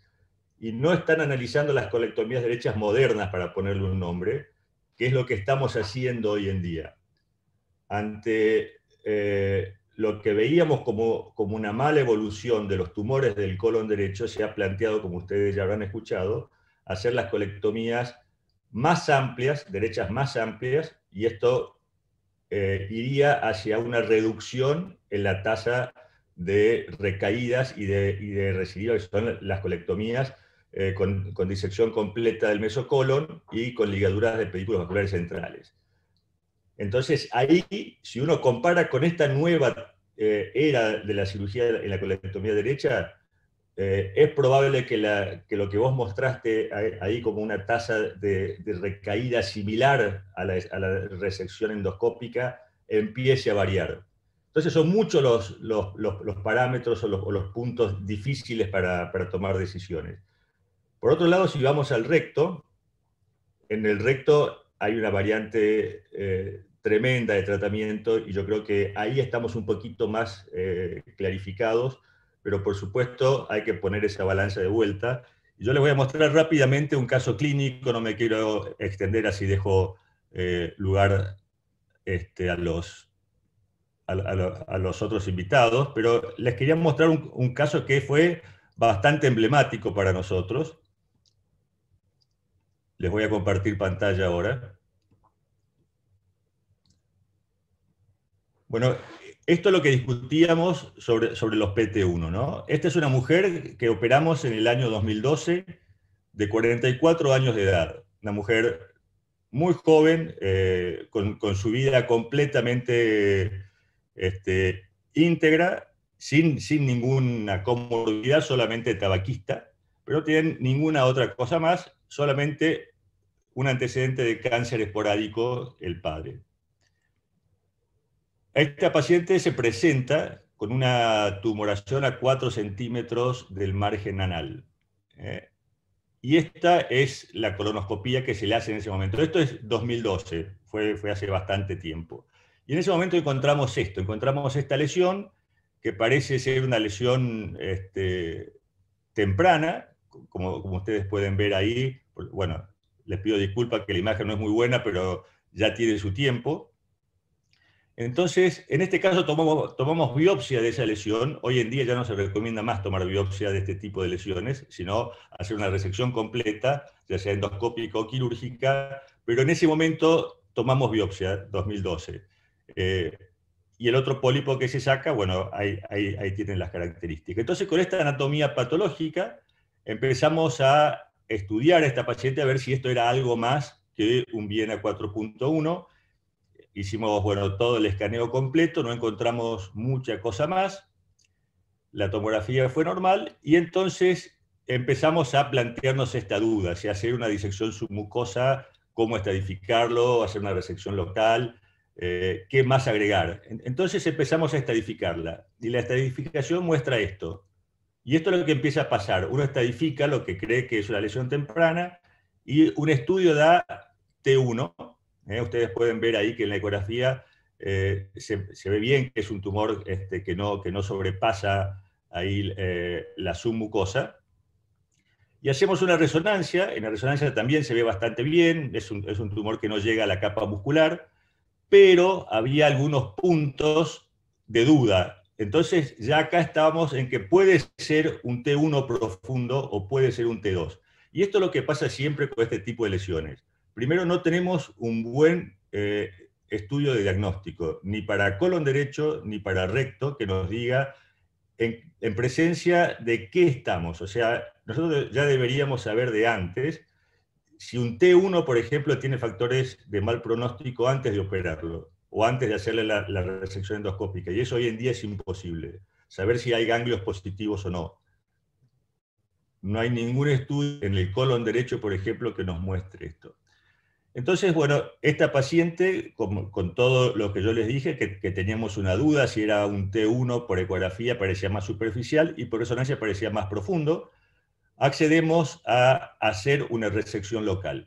y no están analizando las colectomías derechas modernas, para ponerle un nombre, que es lo que estamos haciendo hoy en día. Ante eh, lo que veíamos como, una mala evolución de los tumores del colon derecho se ha planteado, como ustedes ya habrán escuchado, hacer las colectomías más amplias, derechas más amplias, y esto eh, iría hacia una reducción en la tasa de recaídas y de, y residuos, que son las colectomías eh, con, disección completa del mesocolon y con ligaduras de películas vasculares centrales. Entonces, ahí, si uno compara con esta nueva eh, era de la cirugía en la colectomía derecha, eh, es probable que, lo que vos mostraste ahí como una tasa de, recaída similar a la, resección endoscópica empiece a variar. Entonces son muchos los, parámetros o, los, puntos difíciles para, tomar decisiones. Por otro lado, si vamos al recto, en el recto hay una variante eh, tremenda de tratamiento y yo creo que ahí estamos un poquito más eh, clarificados, pero por supuesto hay que poner esa balanza de vuelta. Yo les voy a mostrar rápidamente un caso clínico, no me quiero extender así dejo eh, lugar este, a, los, a, los otros invitados, pero les quería mostrar un caso que fue bastante emblemático para nosotros. Les voy a compartir pantalla ahora. Bueno, esto es lo que discutíamos sobre, los PT1, ¿no? Esta es una mujer que operamos en el año 2012, de 44 años de edad, una mujer muy joven, eh, con, su vida completamente este, íntegra, sin, ninguna comodidad, solamente tabaquista, pero no tiene ninguna otra cosa más, solamente un antecedente de cáncer esporádico el padre. Esta paciente se presenta con una tumoración a 4 centímetros del margen anal. Eh, y esta es la colonoscopía que se le hace en ese momento. Esto es 2012, fue, fue hace bastante tiempo. Y en ese momento encontramos esto, encontramos esta lesión que parece ser una lesión este, temprana, como, como, ustedes pueden ver ahí. Bueno, les pido disculpas que la imagen no es muy buena, pero ya tiene su tiempo. Entonces, en este caso tomamos, biopsia de esa lesión. Hoy en día ya no se recomienda más tomar biopsia de este tipo de lesiones, sino hacer una resección completa, ya sea endoscópica o quirúrgica, pero en ese momento tomamos biopsia 2012. Eh, y el otro pólipo que se saca, bueno, ahí, ahí tienen las características. Entonces, con esta anatomía patológica, empezamos a estudiar a esta paciente a ver si esto era algo más que un bien a 4.1 hicimos bueno, todo el escaneo completo, no encontramos mucha cosa más, la tomografía fue normal y entonces empezamos a plantearnos esta duda, si hacer una disección submucosa, cómo estadificarlo, hacer una resección local, eh, qué más agregar. Entonces empezamos a estadificarla y la estadificación muestra esto. Y esto es lo que empieza a pasar. Uno estadifica lo que cree que es una lesión temprana y un estudio da T1, ¿eh? Ustedes pueden ver ahí que en la ecografía eh, se, ve bien que es un tumor este, que, no, que no sobrepasa ahí eh, la submucosa. Y hacemos una resonancia, en la resonancia también se ve bastante bien, es un, es un tumor que no llega a la capa muscular, pero había algunos puntos de duda. Entonces ya acá estábamos en que puede ser un T1 profundo o puede ser un T2. Y esto es lo que pasa siempre con este tipo de lesiones. Primero, no tenemos un buen eh, estudio de diagnóstico, ni para colon derecho, ni para recto, que nos diga en, presencia de qué estamos. O sea, nosotros ya deberíamos saber de antes si un T1, por ejemplo, tiene factores de mal pronóstico antes de operarlo o antes de hacerle la, resección endoscópica. Y eso hoy en día es imposible, saber si hay ganglios positivos o no. No hay ningún estudio en el colon derecho, por ejemplo, que nos muestre esto. Entonces, bueno, esta paciente, con, todo lo que yo les dije, que, teníamos una duda si era un T1 por ecografía, parecía más superficial y por resonancia parecía más profundo, accedemos a hacer una resección local.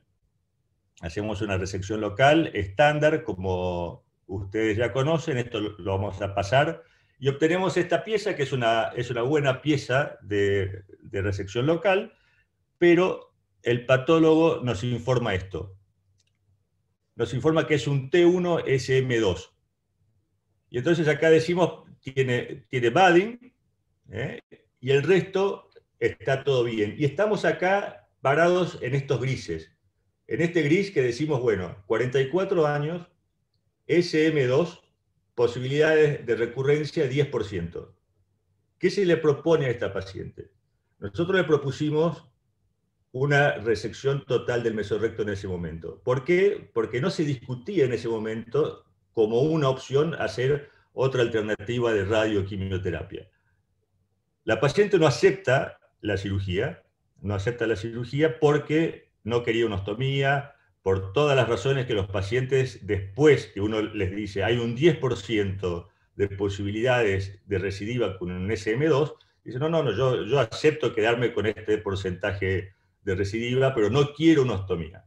Hacemos una resección local estándar, como ustedes ya conocen, esto lo vamos a pasar, y obtenemos esta pieza, que es una, es una buena pieza de resección local, pero el patólogo nos informa esto nos informa que es un T1SM2. Y entonces acá decimos, tiene, tiene budding, ¿eh? y el resto está todo bien. Y estamos acá parados en estos grises. En este gris que decimos, bueno, 44 años, SM2, posibilidades de recurrencia 10%. ¿Qué se le propone a esta paciente? Nosotros le propusimos una resección total del mesorrecto en ese momento. ¿Por qué? Porque no se discutía en ese momento como una opción hacer otra alternativa de radioquimioterapia. La paciente no acepta la cirugía, no acepta la cirugía porque no quería una ostomía, por todas las razones que los pacientes, después que uno les dice hay un 10% de posibilidades de recidiva con un SM2, dicen, no, no, no, yo, yo acepto quedarme con este porcentaje de recidiva, pero no quiero una ostomía.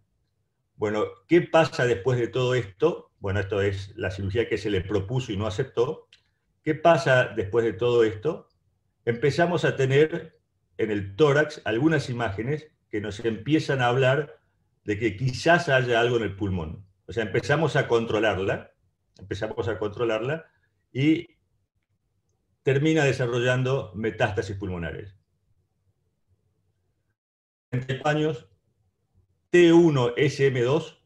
Bueno, ¿qué pasa después de todo esto? Bueno, esto es la cirugía que se le propuso y no aceptó. ¿Qué pasa después de todo esto? Empezamos a tener en el tórax algunas imágenes que nos empiezan a hablar de que quizás haya algo en el pulmón. O sea, empezamos a controlarla, empezamos a controlarla y termina desarrollando metástasis pulmonares años, T1SM2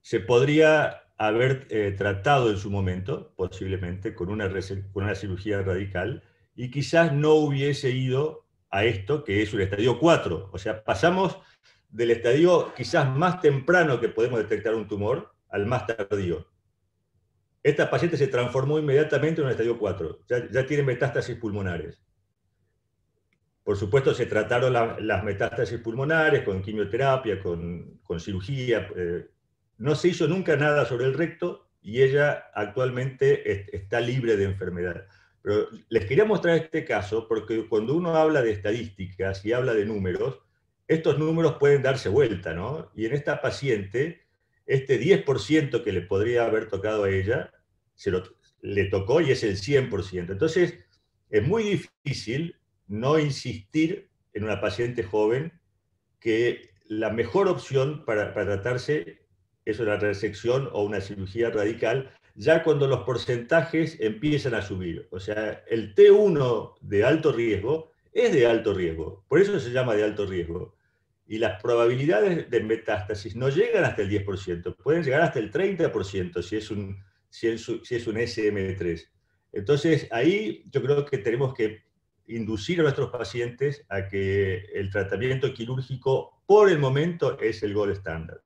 se podría haber eh, tratado en su momento, posiblemente, con una, una cirugía radical, y quizás no hubiese ido a esto, que es un estadio 4. O sea, pasamos del estadio quizás más temprano que podemos detectar un tumor al más tardío. Esta paciente se transformó inmediatamente en un estadio 4, ya, ya tiene metástasis pulmonares. Por supuesto, se trataron las metástasis pulmonares con quimioterapia, con, cirugía. Eh, no se hizo nunca nada sobre el recto y ella actualmente está libre de enfermedad. Pero les quería mostrar este caso porque cuando uno habla de estadísticas y habla de números, estos números pueden darse vuelta, ¿no? Y en esta paciente, este 10% que le podría haber tocado a ella, se le tocó y es el 100%. Entonces, es muy difícil no insistir en una paciente joven que la mejor opción para, tratarse es una resección o una cirugía radical, ya cuando los porcentajes empiezan a subir. O sea, el T1 de alto riesgo es de alto riesgo, por eso se llama de alto riesgo. Y las probabilidades de metástasis no llegan hasta el 10%, pueden llegar hasta el 30% si es un, si es un SM3. Entonces, ahí yo creo que tenemos que inducir a nuestros pacientes a que el tratamiento quirúrgico por el momento es el gol estándar.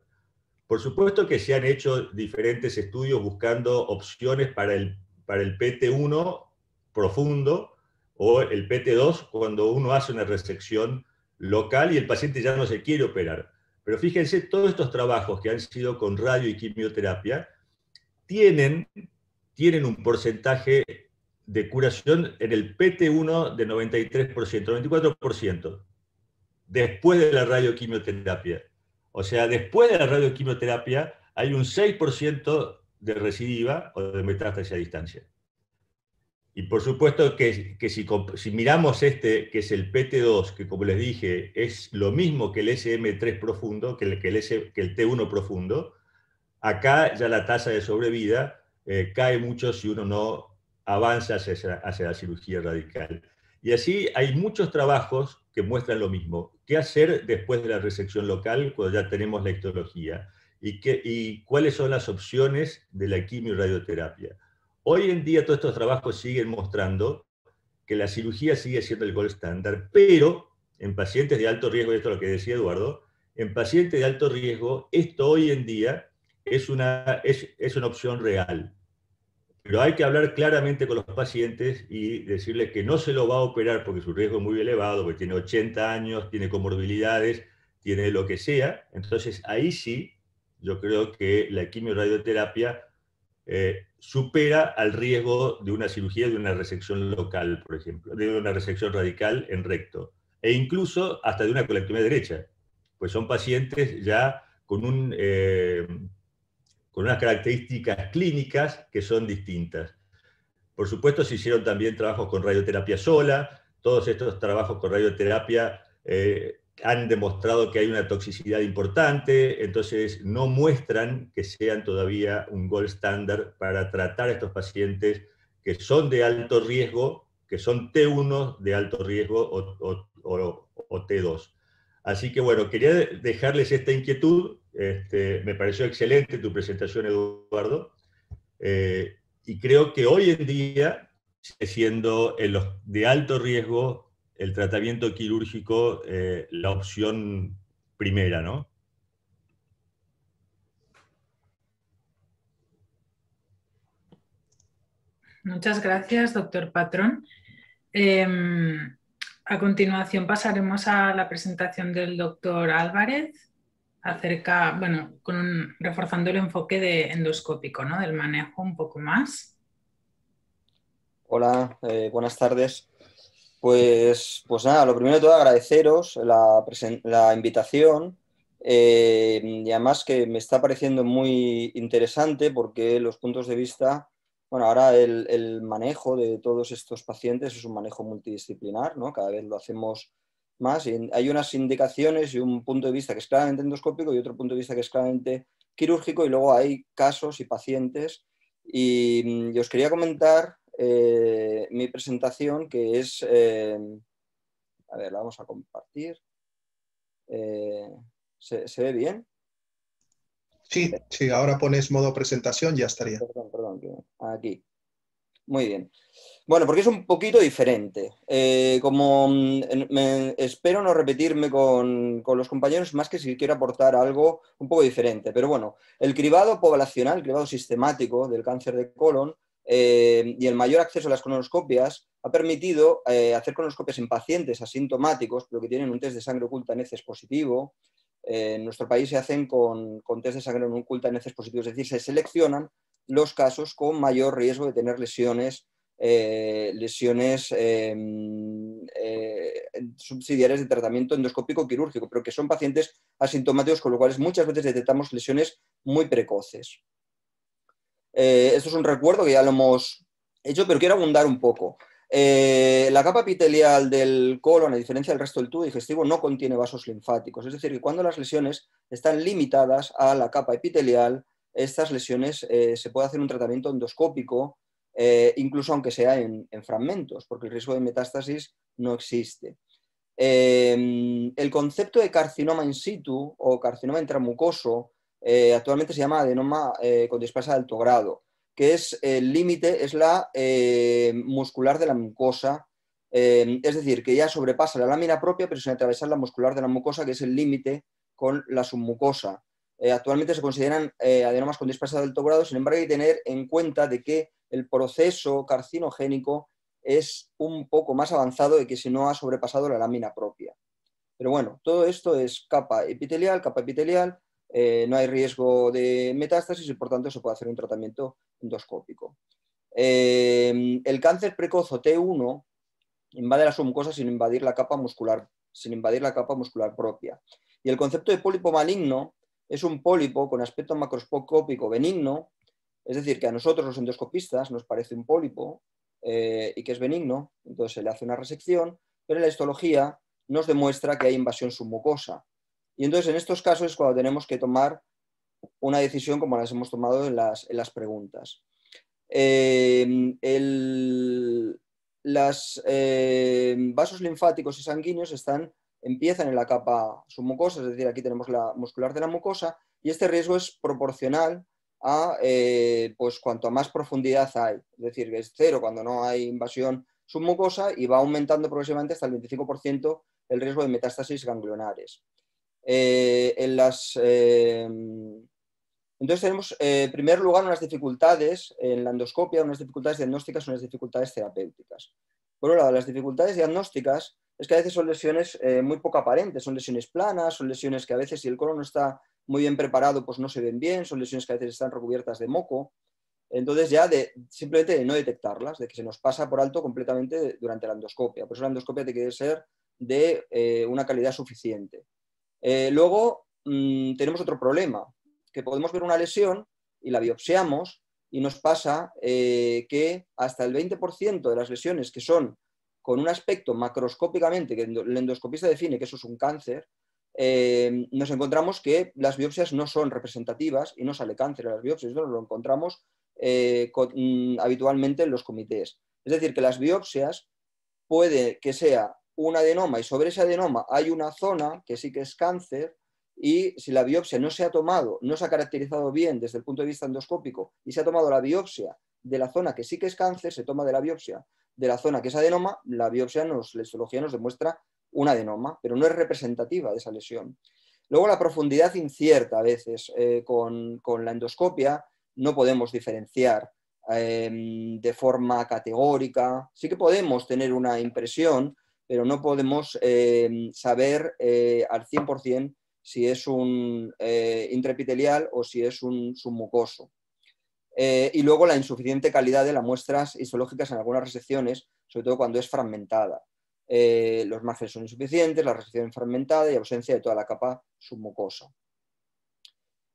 Por supuesto que se han hecho diferentes estudios buscando opciones para el, para el PT1 profundo o el PT2 cuando uno hace una resección local y el paciente ya no se quiere operar. Pero fíjense, todos estos trabajos que han sido con radio y quimioterapia tienen, tienen un porcentaje de curación en el PT1 de 93%, 94%, después de la radioquimioterapia. O sea, después de la radioquimioterapia hay un 6% de recidiva o de metástasis a distancia. Y por supuesto que, si, si, miramos este, que es el PT2, que como les dije, es lo mismo que el SM3 profundo, que el, que el, T1 profundo, acá ya la tasa de sobrevida eh, cae mucho si uno no avanza hacia, la cirugía radical. Y así hay muchos trabajos que muestran lo mismo. ¿Qué hacer después de la resección local cuando ya tenemos la histología? ¿Y, qué, y cuáles son las opciones de la quimio radioterapia? Hoy en día todos estos trabajos siguen mostrando que la cirugía sigue siendo el gol estándar, pero en pacientes de alto riesgo, esto es lo que decía Eduardo, en pacientes de alto riesgo, esto hoy en día es una, es, es una opción real. Pero hay que hablar claramente con los pacientes y decirles que no se lo va a operar porque su riesgo es muy elevado, porque tiene 80 años, tiene comorbilidades, tiene lo que sea. Entonces ahí sí, yo creo que la quimioradioterapia eh, supera al riesgo de una cirugía, de una resección local, por ejemplo, de una resección radical en recto, e incluso hasta de una colectomía derecha, pues son pacientes ya con un... Eh, con unas características clínicas que son distintas. Por supuesto, se hicieron también trabajos con radioterapia sola. Todos estos trabajos con radioterapia eh, han demostrado que hay una toxicidad importante, entonces no muestran que sean todavía un gold estándar para tratar a estos pacientes que son de alto riesgo, que son T1 de alto riesgo o, o T2. Así que bueno, quería dejarles esta inquietud este, me pareció excelente tu presentación, Eduardo, eh, y creo que hoy en día, siendo en los de alto riesgo el tratamiento quirúrgico eh, la opción primera, ¿no? Muchas gracias, doctor Patrón. Em, a continuación pasaremos a la presentación del doctor Álvarez, acerca, bueno, con reforzando el enfoque de endoscópico, ¿no? Del manejo un poco más. Hola, eh, buenas tardes. Pues, pues nada, lo primero de todo agradeceros la, invitación eh, y además que me está pareciendo muy interesante porque los puntos de vista, bueno, ahora el, el manejo de todos estos pacientes es un manejo multidisciplinar, ¿no? Cada vez lo hacemos hay unas indicaciones y un punto de vista que es claramente endoscópico y otro punto de vista que es claramente quirúrgico y luego hay casos y pacientes. Y, mm, yo os quería comentar eh, mi presentación que es... Eh, a ver, la vamos a compartir. Eh, ¿se, ve bien? Sí, sí, ahora pones modo presentación, ya estaría. Perdón, perdón, aquí. Muy bien. Bueno, porque es un poquito diferente. Eh, como mm, espero no repetirme con, los compañeros, más que si quiero aportar algo un poco diferente. Pero bueno, el cribado poblacional, el cribado sistemático del cáncer de colon eh, y el mayor acceso a las colonoscopias ha permitido eh, hacer colonoscopias en pacientes asintomáticos, pero que tienen un test de sangre oculta en heces positivo. en nuestro país se hacen con, con test de sangre oculta en heces positivo, es decir, se seleccionan los casos con mayor riesgo de tener lesiones eh, lesiones em, eh, subsidiarias de tratamiento endoscópico quirúrgico, pero que son pacientes asintomáticos, con lo cual muchas veces detectamos lesiones muy precoces. Eh, esto es un recuerdo que ya lo hemos hecho, pero quiero abundar un poco. la capa epitelial del colon, a diferencia del resto del tubo digestivo, no contiene vasos linfáticos. Es decir, que cuando las lesiones están limitadas a la capa epitelial, estas lesiones se puede hacer un tratamiento endoscópico eh, incluso aunque sea en, fragmentos, porque el riesgo de metástasis no existe. Em, el concepto de carcinoma in situ o carcinoma intramucoso eh, actualmente se llama adenoma eh, con dispersa de alto grado, que es el límite, es la muscular de la mucosa, em, es decir, que ya sobrepasa la lámina propia, pero sin atravesar la muscular de la mucosa, que es el límite con la submucosa. actualmente se consideran adenomas con dispersa de alto grado, sin embargo hay que tener en cuenta de que el proceso carcinogénico es un poco más avanzado de que si no ha sobrepasado la lámina propia. Pero bueno, todo esto es capa epitelial, capa epitelial, eh, no hay riesgo de metástasis y por tanto se puede hacer un tratamiento endoscópico. Eh, el cáncer precoz T1 invade la mucosa sin invadir la capa muscular, sin invadir la capa muscular propia. Y el concepto de pólipo maligno es un pólipo con aspecto macroscópico benigno es decir, que a nosotros los endoscopistas nos parece un pólipo eh, y que es benigno, entonces se le hace una resección, pero la histología nos demuestra que hay invasión submucosa. Y entonces en estos casos es cuando tenemos que tomar una decisión como las hemos tomado en las, preguntas. Eh, los las eh, vasos linfáticos y sanguíneos están, empiezan en la capa submucosa, es decir, aquí tenemos la muscular de la mucosa, y este riesgo es proporcional a eh, pues cuanto más profundidad hay, es decir, que es cero cuando no hay invasión submucosa y va aumentando progresivamente hasta el 25% el riesgo de metástasis ganglionares. Eh, en las, eh, entonces tenemos, en primer lugar, unas dificultades en la endoscopia, unas dificultades diagnósticas, unas dificultades terapéuticas. Por un lado, las dificultades diagnósticas es que a veces son lesiones muy poco aparentes, son lesiones planas, son lesiones que a veces si el colon no está muy bien preparado pues no se ven bien, son lesiones que a veces están recubiertas de moco. Entonces ya simplemente de no detectarlas, de que se nos pasa por alto completamente durante la endoscopia. Por eso la endoscopia tiene que ser de eh, una calidad suficiente. Eh, luego mm, tenemos otro problema, que podemos ver una lesión y la biopsiamos y nos pasa eh, que hasta el 20% de las lesiones que son con un aspecto macroscópicamente, que el endoscopista define que eso es un cáncer, Em, nos encontramos que las biopsias no son representativas y no sale cáncer a las biopsias, no lo encontramos eh, mm, habitualmente en los comités. Es decir, que las biopsias puede que sea un adenoma y sobre ese adenoma hay una zona que sí que es cáncer y si la biopsia no se ha tomado, no se ha caracterizado bien desde el punto de vista endoscópico y se ha tomado la biopsia de la zona que sí que es cáncer, se toma de la biopsia de la zona que es adenoma, la biopsia, nos, la histología nos demuestra una adenoma, pero no es representativa de esa lesión. Luego la profundidad incierta a veces eh, con, la endoscopia no podemos diferenciar em, de forma categórica. Sí que podemos tener una impresión, pero no podemos em, saber eh, al 100% si es un eh, intraepitelial o si es un submucoso. y luego la insuficiente calidad de las muestras histológicas en algunas resecciones, sobre todo cuando es fragmentada. Eh, los márgenes son insuficientes, la resección fragmentada y ausencia de toda la capa submucosa.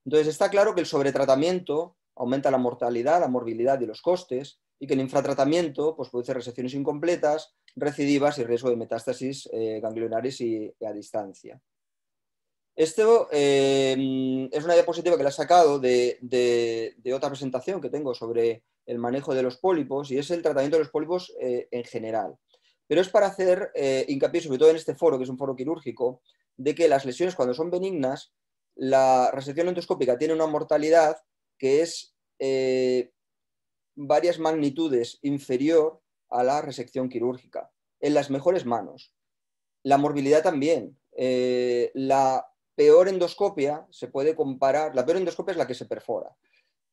Entonces está claro que el sobretratamiento aumenta la mortalidad, la morbilidad y los costes, y que el infratratamiento pues, produce resecciones incompletas, recidivas y riesgo de metástasis eh, ganglionares y, a distancia. Esto eh, es una diapositiva que la he sacado de, otra presentación que tengo sobre el manejo de los pólipos y es el tratamiento de los pólipos eh, en general. Pero es para hacer eh, hincapié, sobre todo en este foro, que es un foro quirúrgico, de que las lesiones cuando son benignas, la resección endoscópica tiene una mortalidad que es eh, varias magnitudes inferior a la resección quirúrgica, en las mejores manos. La morbilidad también. Eh, la peor endoscopia se puede comparar, la peor endoscopia es la que se perfora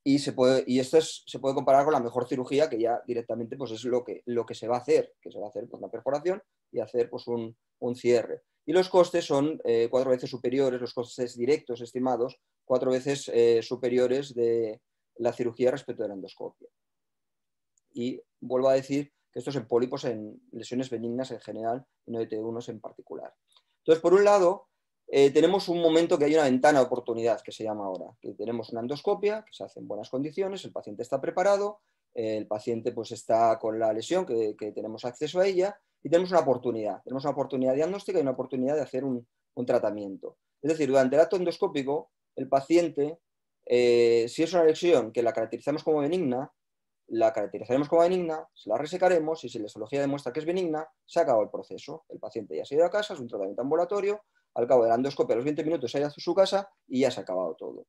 y, se puede, y esto se puede comparar con la mejor cirugía, que ya directamente pues es lo que, lo que se va a hacer, que se va a hacer pues, una perforación y hacer pues, un, cierre. Y los costes son eh, cuatro veces superiores, los costes directos estimados, cuatro veces eh, superiores de la cirugía respecto de la endoscopia. Y vuelvo a decir que esto es en pólipos, en lesiones benignas en general, en no 1 en particular. Entonces, por un lado, eh, tenemos un momento que hay una ventana de oportunidad, que se llama ahora, que tenemos una endoscopia, que se hace en buenas condiciones, el paciente está preparado, eh, el paciente pues, está con la lesión, que, tenemos acceso a ella, y tenemos una oportunidad, tenemos una oportunidad diagnóstica y una oportunidad de hacer un, tratamiento. Es decir, durante el acto endoscópico, el paciente, eh, si es una lesión que la caracterizamos como benigna, la caracterizaremos como benigna, se la resecaremos y si la histología demuestra que es benigna, se ha acabado el proceso. El paciente ya se ha ido a casa, es un tratamiento ambulatorio al cabo, del dos a los 20 minutos, a su casa y ya se ha acabado todo.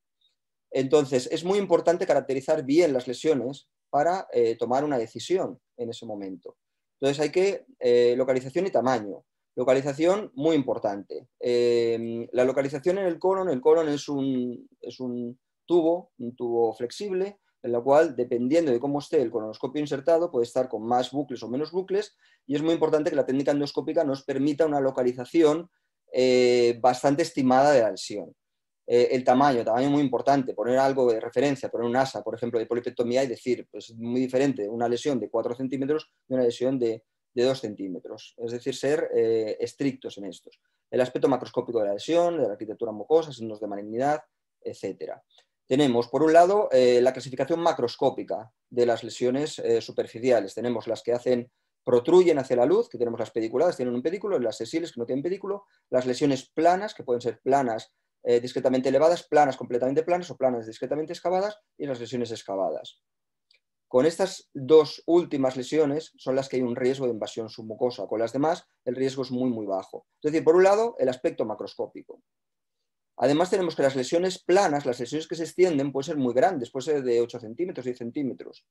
Entonces, es muy importante caracterizar bien las lesiones para eh, tomar una decisión en ese momento. Entonces, hay que eh, localización y tamaño. Localización muy importante. Em, la localización en el colon, el colon es un, es un tubo, un tubo flexible, en la cual, dependiendo de cómo esté el colonoscopio insertado, puede estar con más bucles o menos bucles, y es muy importante que la técnica endoscópica nos permita una localización eh, bastante estimada de la lesión. Eh, el tamaño, tamaño muy importante, poner algo de referencia, poner un asa, por ejemplo, de polipectomía y decir, pues muy diferente una lesión de 4 centímetros de una lesión de, de 2 centímetros. Es decir, ser eh, estrictos en estos. El aspecto macroscópico de la lesión, de la arquitectura mucosa, signos de malignidad, etc. Tenemos, por un lado, la clasificación macroscópica de las lesiones superficiales. Tenemos las que hacen protruyen hacia la luz, que tenemos las pediculadas, tienen un pedículo, las sesiles que no tienen pedículo, las lesiones planas, que pueden ser planas eh, discretamente elevadas, planas completamente planas o planas discretamente excavadas, y las lesiones excavadas. Con estas dos últimas lesiones son las que hay un riesgo de invasión submucosa, con las demás el riesgo es muy, muy bajo. Es decir, por un lado, el aspecto macroscópico. Además tenemos que las lesiones planas, las lesiones que se extienden, pueden ser muy grandes, pueden ser de 8 centímetros, 10 centímetros.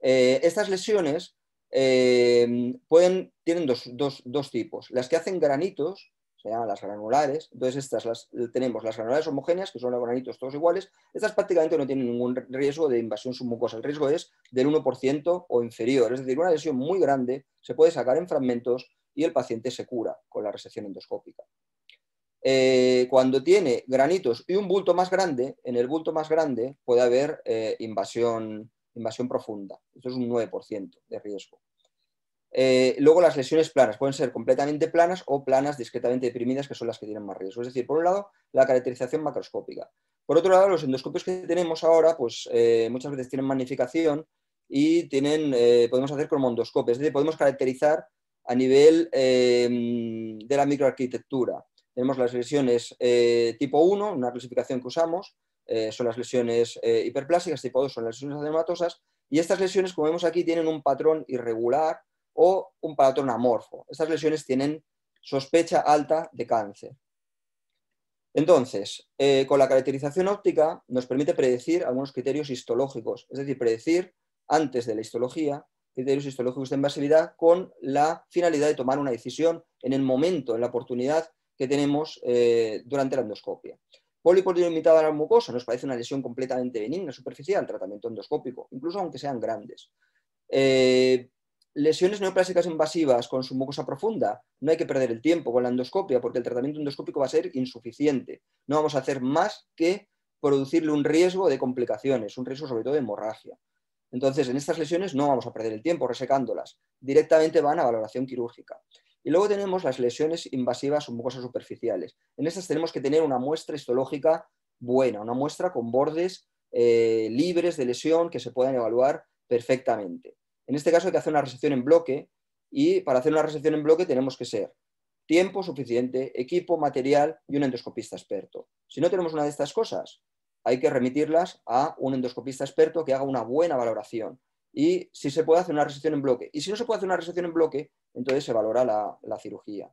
Eh, estas lesiones eh, pueden, tienen dos, tipos. Las que hacen granitos, se llaman las granulares, entonces estas las tenemos, las granulares homogéneas, que son los granitos todos iguales, estas prácticamente no tienen ningún riesgo de invasión submucosa, el riesgo es del 1% o inferior, es decir, una lesión muy grande se puede sacar en fragmentos y el paciente se cura con la resección endoscópica. Eh, cuando tiene granitos y un bulto más grande, en el bulto más grande puede haber eh, invasión invasión profunda. Esto es un 9% de riesgo. Eh, luego las lesiones planas pueden ser completamente planas o planas discretamente deprimidas, que son las que tienen más riesgo. Es decir, por un lado, la caracterización macroscópica. Por otro lado, los endoscopios que tenemos ahora, pues eh, muchas veces tienen magnificación y tienen, eh, podemos hacer endoscopios, es decir, podemos caracterizar a nivel de la microarquitectura. Tenemos las lesiones tipo 1, una clasificación que usamos, eh, son las lesiones eh, hiperplásicas, tipo 2 son las lesiones adenomatosas, y estas lesiones, como vemos aquí, tienen un patrón irregular o un patrón amorfo. Estas lesiones tienen sospecha alta de cáncer. Entonces, eh, con la caracterización óptica nos permite predecir algunos criterios histológicos, es decir, predecir antes de la histología criterios histológicos de invasividad con la finalidad de tomar una decisión en el momento, en la oportunidad que tenemos eh, durante la endoscopia. Pólipo limitado a la mucosa nos parece una lesión completamente benigna, superficial, tratamiento endoscópico, incluso aunque sean grandes. Eh, lesiones neoplásicas invasivas con su mucosa profunda, no hay que perder el tiempo con la endoscopia porque el tratamiento endoscópico va a ser insuficiente. No vamos a hacer más que producirle un riesgo de complicaciones, un riesgo sobre todo de hemorragia. Entonces, en estas lesiones no vamos a perder el tiempo resecándolas, directamente van a valoración quirúrgica. Y luego tenemos las lesiones invasivas o mucosas superficiales. En estas tenemos que tener una muestra histológica buena, una muestra con bordes eh, libres de lesión que se puedan evaluar perfectamente. En este caso hay que hacer una resección en bloque y para hacer una resección en bloque tenemos que ser tiempo suficiente, equipo, material y un endoscopista experto. Si no tenemos una de estas cosas, hay que remitirlas a un endoscopista experto que haga una buena valoración, y si se puede hacer una resección en bloque. Y si no se puede hacer una resección en bloque, entonces se valora la, cirugía.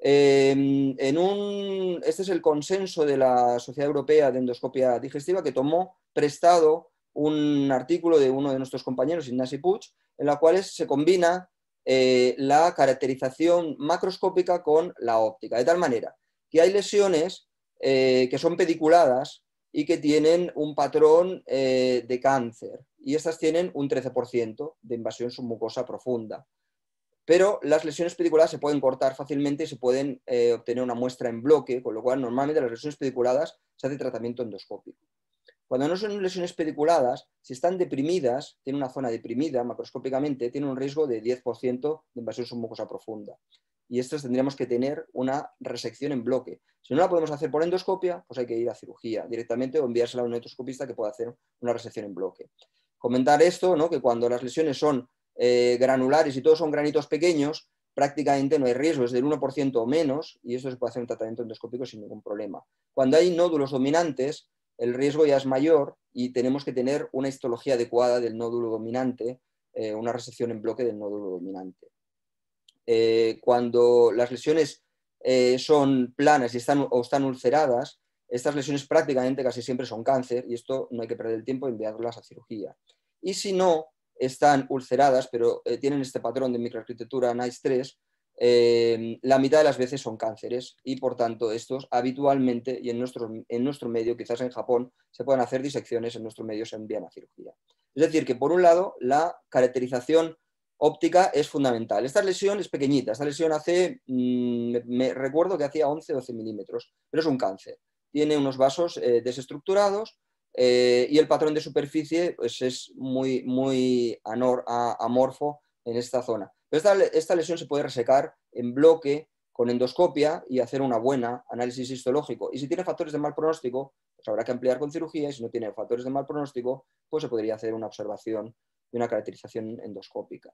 Em, en un, este es el consenso de la Sociedad Europea de Endoscopia Digestiva que tomó prestado un artículo de uno de nuestros compañeros, Ignacy Puch, en la cual se combina eh, la caracterización macroscópica con la óptica, de tal manera que hay lesiones eh, que son pediculadas y que tienen un patrón eh, de cáncer. Y estas tienen un 13% de invasión submucosa profunda. Pero las lesiones pediculadas se pueden cortar fácilmente y se pueden eh, obtener una muestra en bloque, con lo cual normalmente las lesiones pediculadas se hace tratamiento endoscópico. Cuando no son lesiones pediculadas, si están deprimidas, tienen una zona deprimida macroscópicamente, tienen un riesgo de 10% de invasión submucosa profunda y estos tendríamos que tener una resección en bloque. Si no la podemos hacer por endoscopia, pues hay que ir a cirugía directamente o enviársela a un endoscopista que pueda hacer una resección en bloque. Comentar esto, ¿no? que cuando las lesiones son eh, granulares y todos son granitos pequeños, prácticamente no hay riesgo, es del 1% o menos, y eso se puede hacer un tratamiento endoscópico sin ningún problema. Cuando hay nódulos dominantes, el riesgo ya es mayor y tenemos que tener una histología adecuada del nódulo dominante, eh, una resección en bloque del nódulo dominante. Eh, cuando las lesiones eh, son planas y están, o están ulceradas, estas lesiones prácticamente casi siempre son cáncer y esto no hay que perder el tiempo de enviarlas a cirugía. Y si no están ulceradas, pero eh, tienen este patrón de microarquitectura NICE3, la mitad de las veces son cánceres y por tanto estos habitualmente y en nuestro, en nuestro medio, quizás en Japón, se pueden hacer disecciones, en nuestro medio se envían a cirugía. Es decir, que por un lado la caracterización óptica es fundamental. Esta lesión es pequeñita, esta lesión hace, mm, me recuerdo que hacía 11-12 milímetros, pero es un cáncer. Tiene unos vasos eh, desestructurados eh, y el patrón de superficie pues, es muy, muy amorfo en esta zona. esta, lesión se puede resecar en bloque con endoscopia y hacer una buena análisis histológico. Y si tiene factores de mal pronóstico, pues habrá que ampliar con cirugía y si no tiene factores de mal pronóstico, pues se podría hacer una observación y una caracterización endoscópica,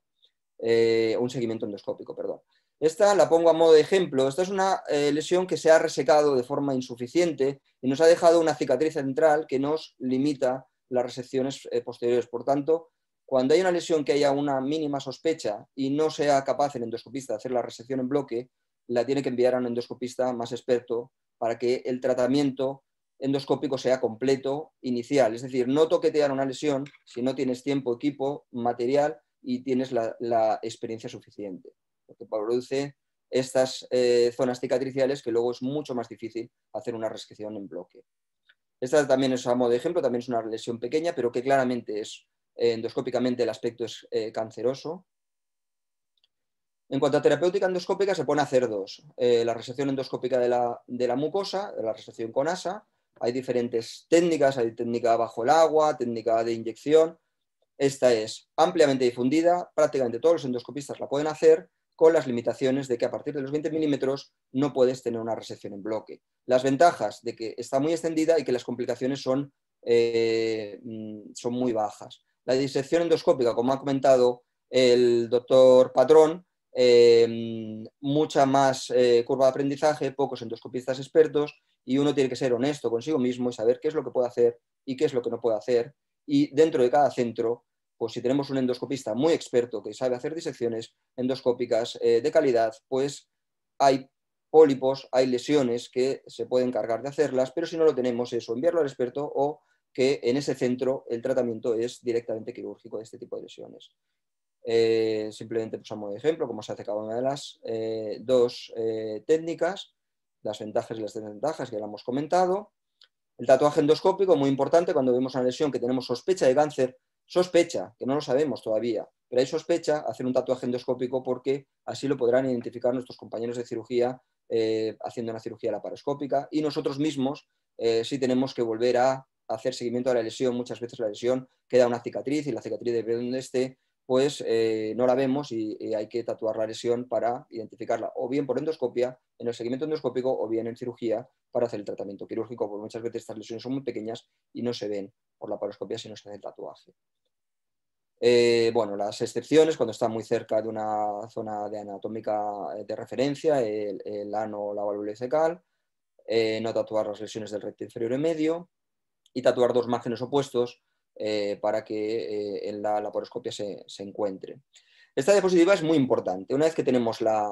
eh, un seguimiento endoscópico, perdón. Esta la pongo a modo de ejemplo. Esta es una eh, lesión que se ha resecado de forma insuficiente y nos ha dejado una cicatriz central que nos limita las resecciones eh, posteriores. Por tanto, cuando hay una lesión que haya una mínima sospecha y no sea capaz el endoscopista de hacer la resección en bloque, la tiene que enviar a un endoscopista más experto para que el tratamiento endoscópico sea completo, inicial. Es decir, no toquetear una lesión si no tienes tiempo, equipo, material y tienes la, experiencia suficiente. porque produce estas eh, zonas cicatriciales que luego es mucho más difícil hacer una resección en bloque. Esta también es a modo de ejemplo, también es una lesión pequeña, pero que claramente es eh, endoscópicamente el aspecto es eh, canceroso. En cuanto a terapéutica endoscópica, se pone a hacer dos. la resección endoscópica de la, de la mucosa, la resección con asa, hay diferentes técnicas, hay técnica bajo el agua, técnica de inyección. Esta es ampliamente difundida, prácticamente todos los endoscopistas la pueden hacer, con las limitaciones de que a partir de los 20 milímetros no puedes tener una resección en bloque. Las ventajas de que está muy extendida y que las complicaciones son, eh, mm, muy bajas. La disección endoscópica, como ha comentado el doctor Patrón, eh, mm, mucha más eh, curva de aprendizaje, pocos endoscopistas expertos y uno tiene que ser honesto consigo mismo y saber qué es lo que puede hacer y qué es lo que no puede hacer. Y dentro de cada centro, pues si tenemos un endoscopista muy experto que sabe hacer disecciones endoscópicas eh, de calidad, pues hay pólipos, hay lesiones que se pueden encargar de hacerlas, pero si no lo tenemos, eso, enviarlo al experto o que en ese centro el tratamiento es directamente quirúrgico de este tipo de lesiones. Eh, simplemente pues, a de ejemplo, como se hace cada una de las eh, dos técnicas, las ventajas y las desventajas que ya lo hemos comentado. El tatuaje endoscópico, muy importante cuando vemos una lesión que tenemos sospecha de cáncer, sospecha, que no lo sabemos todavía, pero hay sospecha, hacer un tatuaje endoscópico porque así lo podrán identificar nuestros compañeros de cirugía eh, haciendo una cirugía laparoscópica y nosotros mismos eh, si tenemos que volver a hacer seguimiento a la lesión. Muchas veces la lesión queda una cicatriz y la cicatriz depende de donde esté, pues eh, no la vemos y, hay que tatuar la lesión para identificarla, o bien por endoscopia, en el seguimiento endoscópico, o bien en cirugía para hacer el tratamiento quirúrgico, porque muchas veces estas lesiones son muy pequeñas y no se ven por la paroscopia si no se hace el tatuaje. Eh, bueno, las excepciones, cuando está muy cerca de una zona de anatómica eh, de referencia, el, ano o la válvula y no tatuar las lesiones del recto inferior y medio, y tatuar dos márgenes opuestos, eh, para que eh, en la laparoscopia se, encuentre. Esta diapositiva es muy importante. Una vez que tenemos la,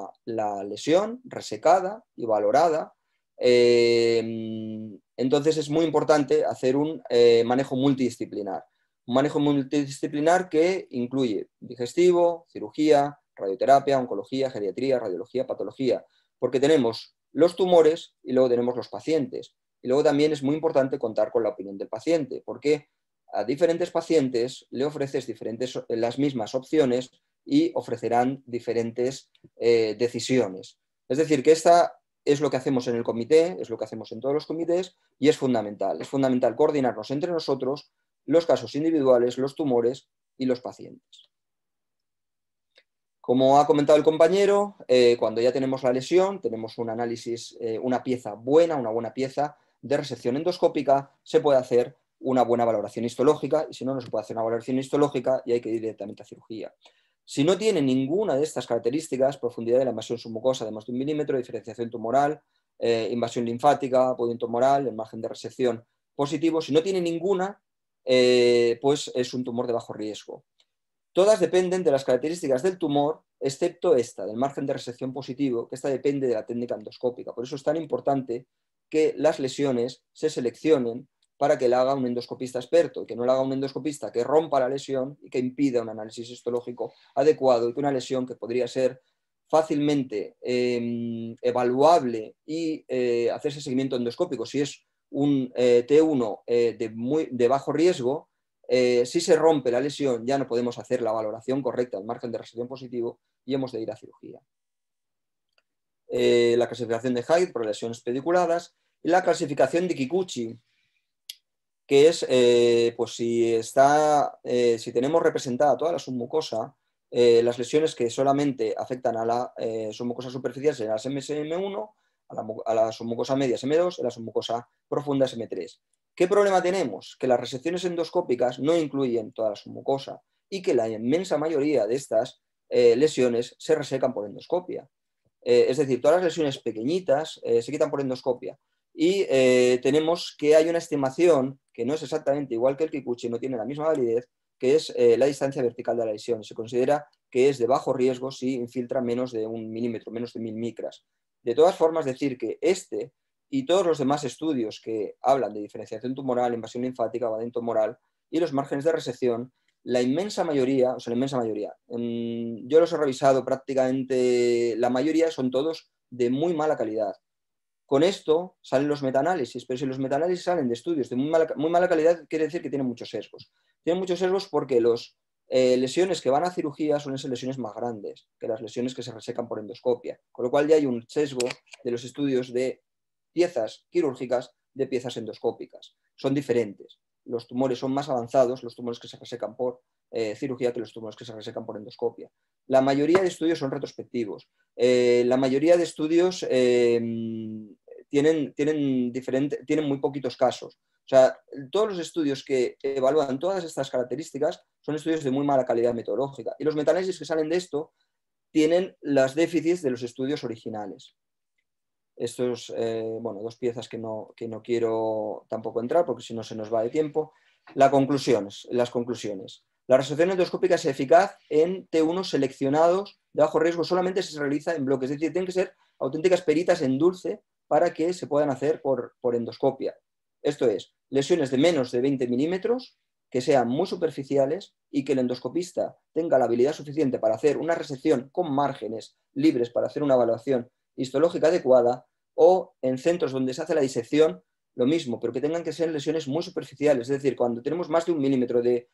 lesión resecada y valorada, eh, entonces es muy importante hacer un manejo multidisciplinar. Un manejo multidisciplinar que incluye digestivo, cirugía, radioterapia, oncología, geriatría, radiología, patología, porque tenemos los tumores y luego tenemos los pacientes. Y luego también es muy importante contar con la opinión del paciente, porque a diferentes pacientes le ofreces diferentes, eh, las mismas opciones y ofrecerán diferentes eh, decisiones. Es decir, que esta es lo que hacemos en el comité, es lo que hacemos en todos los comités y es fundamental. Es fundamental coordinarnos entre nosotros los casos individuales, los tumores y los pacientes. Como ha comentado el compañero, eh, cuando ya tenemos la lesión, tenemos un análisis, una pieza buena, una buena pieza de resección endoscópica, se puede hacer una buena valoración histológica y si no, no se puede hacer una valoración histológica y hay que ir directamente a cirugía. Si no tiene ninguna de estas características, profundidad de la invasión submucosa de más de un milímetro, diferenciación tumoral, eh, invasión linfática, podio tumoral, el margen de resección positivo, si no tiene ninguna, eh, pues es un tumor de bajo riesgo. Todas dependen de las características del tumor, excepto esta, del margen de resección positivo, que esta depende de la técnica endoscópica. Por eso es tan importante que las lesiones se seleccionen para que la haga un endoscopista experto, y que no la haga un endoscopista que rompa la lesión y que impida un análisis histológico adecuado y que una lesión que podría ser fácilmente em, evaluable y eh, hacerse seguimiento endoscópico, si es un eh, T1 eh, de, muy, de bajo riesgo, si se rompe la lesión ya no podemos hacer la valoración correcta al margen de resistencia positivo y hemos de ir a cirugía. la clasificación de Hyde por lesiones pediculadas y la clasificación de Kikuchi, que es, eh, pues si, está, eh, si tenemos representada toda la submucosa, eh, las lesiones que solamente afectan a la submucosa superficial serán las MSM1, a la, a la submucosa media SM2 y a la submucosa profunda m 3 ¿Qué problema tenemos? Que las resecciones endoscópicas no incluyen toda la submucosa y que la inmensa mayoría de estas lesiones se resecan por endoscopia. es decir, todas las lesiones pequeñitas se quitan por endoscopia y tenemos que hay una estimación que no es exactamente igual que el Kikuchi, no tiene la misma validez, que es eh, la distancia vertical de la lesión. Se considera que es de bajo riesgo si infiltra menos de un milímetro, menos de mil micras. De todas formas, decir que este y todos los demás estudios que hablan de diferenciación tumoral, invasión linfática, adentro tumoral y los márgenes de resección, la inmensa mayoría, o sea, la inmensa mayoría, yo los he revisado prácticamente, la mayoría son todos de muy mala calidad. Con esto salen los metaanálisis, pero si los metaanálisis salen de estudios de muy mala, calidad, quiere decir que tienen muchos sesgos. Tienen muchos sesgos porque las eh, lesiones que van a cirugía son esas lesiones más grandes que las lesiones que se resecan por endoscopia, con lo cual ya hay un sesgo de los estudios de piezas quirúrgicas de piezas endoscópicas. Son diferentes. Los tumores son más avanzados, los tumores que se resecan por eh, cirugía que los tumores que se resecan por endoscopia. La mayoría de estudios son retrospectivos. Eh, la mayoría de estudios tienen, tienen muy poquitos casos. O sea, todos los estudios que evalúan todas estas características son estudios de muy mala calidad metodológica. Y los metanálisis que salen de esto tienen las déficits de los estudios originales. Estos, eh, bueno, dos piezas que no, que no quiero tampoco entrar porque si no se nos va de tiempo. La conclusiones, las conclusiones. La resolución endoscópica es eficaz en T1 seleccionados de bajo riesgo, solamente se realiza en bloques, es decir, tienen que ser auténticas peritas en dulce para que se puedan hacer por, endoscopia. Esto es, lesiones de menos de 20 milímetros que sean muy superficiales y que el endoscopista tenga la habilidad suficiente para hacer una resección con márgenes libres para hacer una evaluación histológica adecuada o en centros donde se hace la disección, lo mismo, pero que tengan que ser lesiones muy superficiales, es decir, cuando tenemos más de un milímetro de,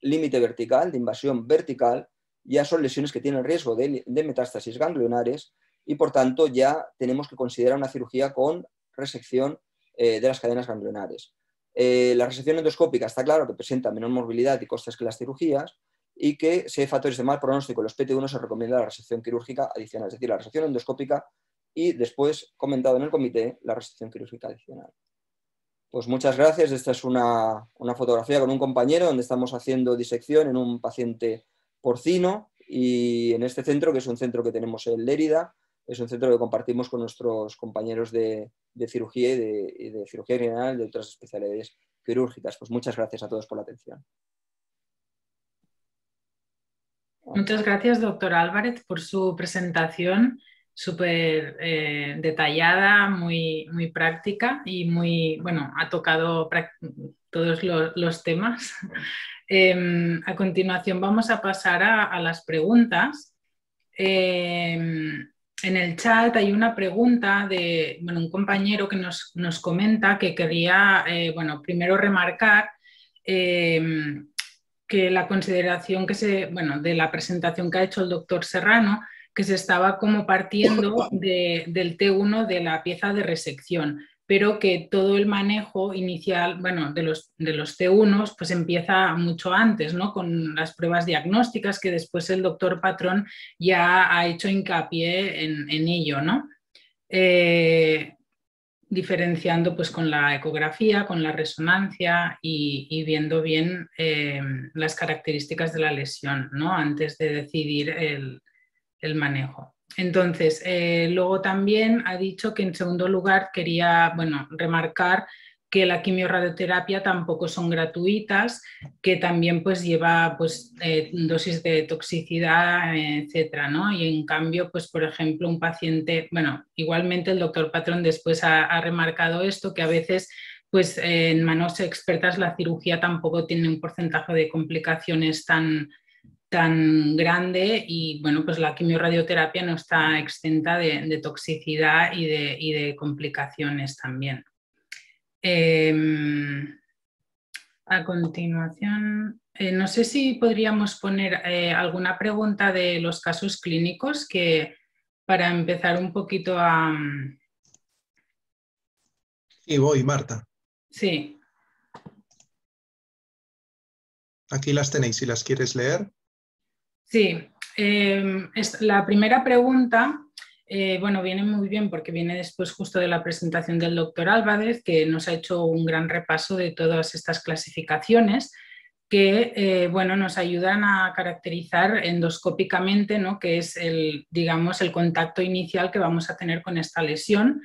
límite vertical, de invasión vertical, ya son lesiones que tienen riesgo de metástasis ganglionares y por tanto ya tenemos que considerar una cirugía con resección eh, de las cadenas ganglionares. Eh, la resección endoscópica está claro que presenta menor morbilidad y costes que las cirugías y que si hay factores de mal pronóstico, los PT1 se recomienda la resección quirúrgica adicional, es decir, la resección endoscópica y después, comentado en el comité, la resección quirúrgica adicional. Pues muchas gracias. Esta es una, una fotografía con un compañero donde estamos haciendo disección en un paciente porcino y en este centro, que es un centro que tenemos en Lérida, es un centro que compartimos con nuestros compañeros de, cirugía y de, cirugía general de otras especialidades quirúrgicas. Pues muchas gracias a todos por la atención. Muchas gracias, doctor Álvarez, por su presentación súper eh, detallada, muy, muy práctica y muy, bueno, ha tocado todos los, temas. Em, a continuación vamos a pasar a, las preguntas. Em, en el chat hay una pregunta de un compañero que nos, comenta que quería, eh, bueno, primero remarcar em, que la consideración que se, bueno, de la presentación que ha hecho el doctor Serrano, que se estaba como partiendo del T1 de la pieza de resección pero que todo el manejo inicial, de los, de C1, pues empieza mucho antes, Con las pruebas diagnósticas que después el doctor Patrón ya ha hecho hincapié en, ello, eh, diferenciando pues con la ecografía, con la resonancia y, viendo bien eh, las características de la lesión, Antes de decidir el manejo. Entonces, eh, luego también ha dicho que en segundo lugar quería, bueno, remarcar que la quimiorradioterapia tampoco son gratuitas, que también pues lleva pues eh, dosis de toxicidad, etcétera, ¿no? Y en cambio, pues por ejemplo, un paciente, bueno, igualmente el doctor Patrón después ha, remarcado esto, que a veces pues en manos expertas la cirugía tampoco tiene un porcentaje de complicaciones tan, tan grande y bueno, pues la quimioradioterapia no está exenta de, toxicidad y de, complicaciones también. Em, a continuación, eh, no sé si podríamos poner eh, alguna pregunta de los casos clínicos que para empezar un poquito a... Y voy, Marta. Sí. Aquí las tenéis, si las quieres leer. Sí, em, la primera pregunta, eh, bueno, viene muy bien porque viene después justo de la presentación del doctor Álvarez, que nos ha hecho un gran repaso de todas estas clasificaciones que eh, bueno, nos ayudan a caracterizar endoscópicamente, ¿no? que es el, digamos, el contacto inicial que vamos a tener con esta lesión.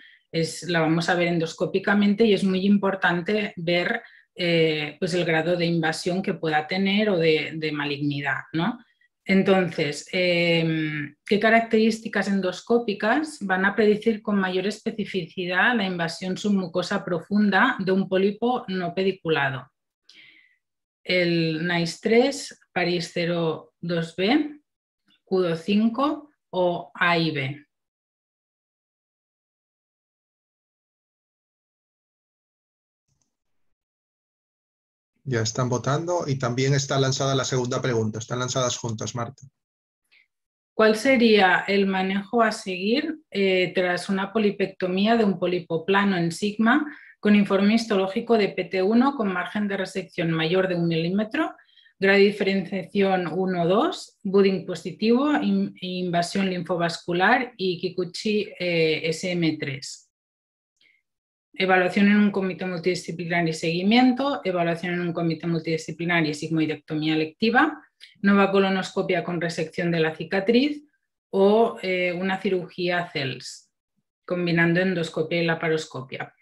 la vamos a ver endoscópicamente y es muy importante ver eh, pues el grado de invasión que pueda tener o de, de malignidad. ¿no? Entonces, em, ¿qué características endoscópicas van a predecir con mayor especificidad la invasión submucosa profunda de un pólipo no pediculado? El NICE 3, París 02B, CUDO 5 o AIB. Ya están votando y también está lanzada la segunda pregunta. Están lanzadas juntas, Marta. ¿Cuál sería el manejo a seguir eh, tras una polipectomía de un polipoplano en sigma con informe histológico de PT1 con margen de resección mayor de un milímetro, grado de diferenciación 1-2, budding positivo, invasión linfovascular y Kikuchi eh, SM3? Evaluación en un comité multidisciplinar y seguimiento, evaluación en un comité multidisciplinario y sigmoidectomía lectiva, nueva colonoscopia con resección de la cicatriz o eh, una cirugía CELS, combinando endoscopia y laparoscopia.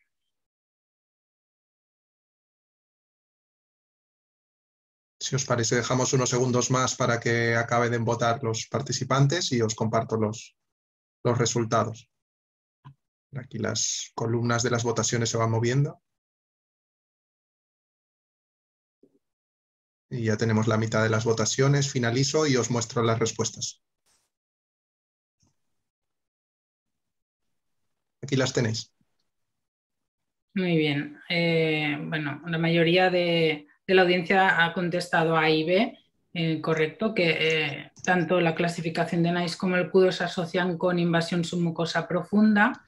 Si os parece, dejamos unos segundos más para que acaben de votar los participantes y os comparto los resultados. Aquí las columnas de las votaciones se van moviendo. Y ya tenemos la mitad de las votaciones. Finalizo y os muestro las respuestas. Aquí las tenéis. Muy bien. Eh, bueno, la mayoría de, la audiencia ha contestado A y B, eh, correcto, que eh, tanto la clasificación de NICE como el CUDO se asocian con invasión submucosa profunda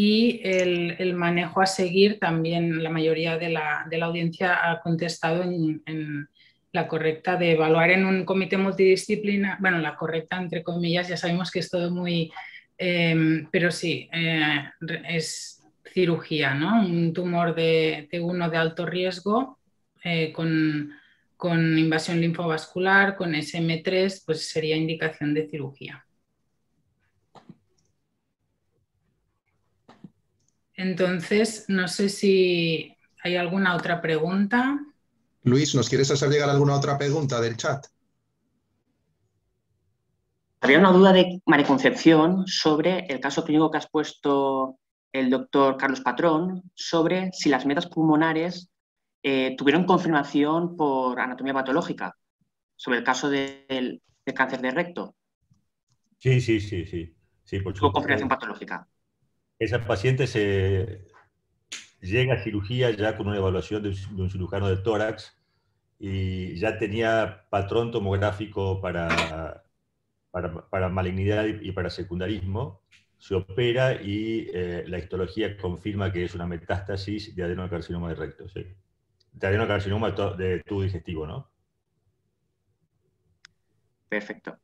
y el, manejo a seguir también la mayoría de la, audiencia ha contestado en, la correcta de evaluar en un comité multidisciplinar, bueno, la correcta entre comillas, ya sabemos que es todo muy, em, pero sí, eh, es cirugía, ¿no? Un tumor de uno de alto riesgo eh, con invasión linfovascular, con SM3, pues sería indicación de cirugía. Entonces, no sé si hay alguna otra pregunta. Luis, ¿nos quieres hacer llegar alguna otra pregunta del chat? Había una duda de María Concepción sobre el caso clínico que has puesto el doctor Carlos Patrón sobre si las metas pulmonares eh, tuvieron confirmación por anatomía patológica, sobre el caso del, cáncer de recto. Sí, sí, sí, sí. sí confirmación patológica. Esa paciente llega a cirugía ya con una evaluación de un cirujano de tórax y ya tenía patrón tomográfico para, para, malignidad y para secundarismo. Se opera y eh, la histología confirma que es una metástasis de adenocarcinoma de recto. De adenocarcinoma de tubo digestivo, ¿no? Perfecto.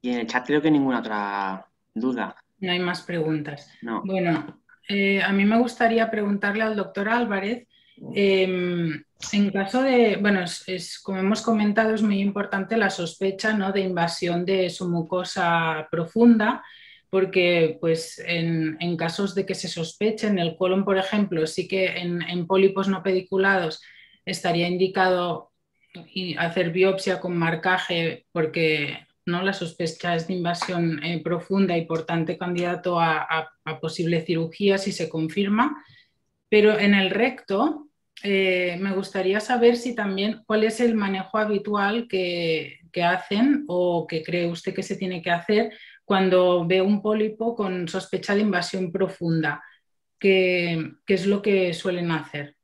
Y en el chat creo que ninguna otra duda. No hay más preguntas. Bueno, eh, a mí me gustaría preguntarle al doctor Álvarez. Em, en caso de, bueno, es, como hemos comentado, es muy importante la sospecha ¿no? de invasión de su mucosa profunda, porque pues, en, casos de que se sospeche en el colon, por ejemplo, sí que en, en pólipos no pediculados estaría indicado hacer biopsia con marcaje porque ¿no? la sospecha es de invasión eh, profunda y por tanto candidato a, posible cirugía si se confirma. Pero en el recto eh, me gustaría saber si también cuál es el manejo habitual que, hacen o que cree usted que se tiene que hacer cuando ve un pólipo con sospecha de invasión profunda. ¿Qué, es lo que suelen hacer?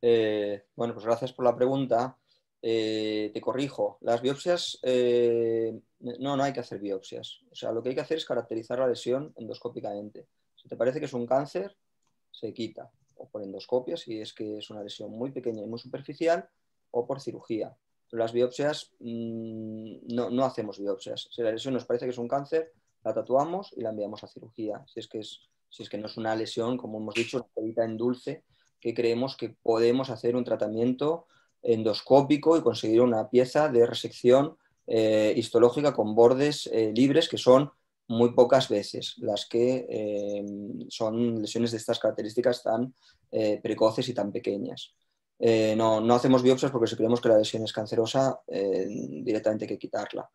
Eh, bueno, pues gracias por la pregunta. Eh, te corrijo, las biopsias, eh, no, no hay que hacer biopsias. O sea, lo que hay que hacer es caracterizar la lesión endoscópicamente. Si te parece que es un cáncer, se quita, o por endoscopia, si es que es una lesión muy pequeña y muy superficial, o por cirugía. las biopsias, mm, no, hacemos biopsias. Si la lesión nos parece que es un cáncer, la tatuamos y la enviamos a cirugía. Si es que, si es que no es una lesión, como hemos dicho, una pelita en dulce, que creemos que podemos hacer un tratamiento endoscópico y conseguir una pieza de resección eh, histológica con bordes eh, libres, que son muy pocas veces las que eh, son lesiones de estas características tan precoces y tan pequeñas. No, hacemos biopsias porque si creemos que la lesión es cancerosa, directamente hay que quitarla.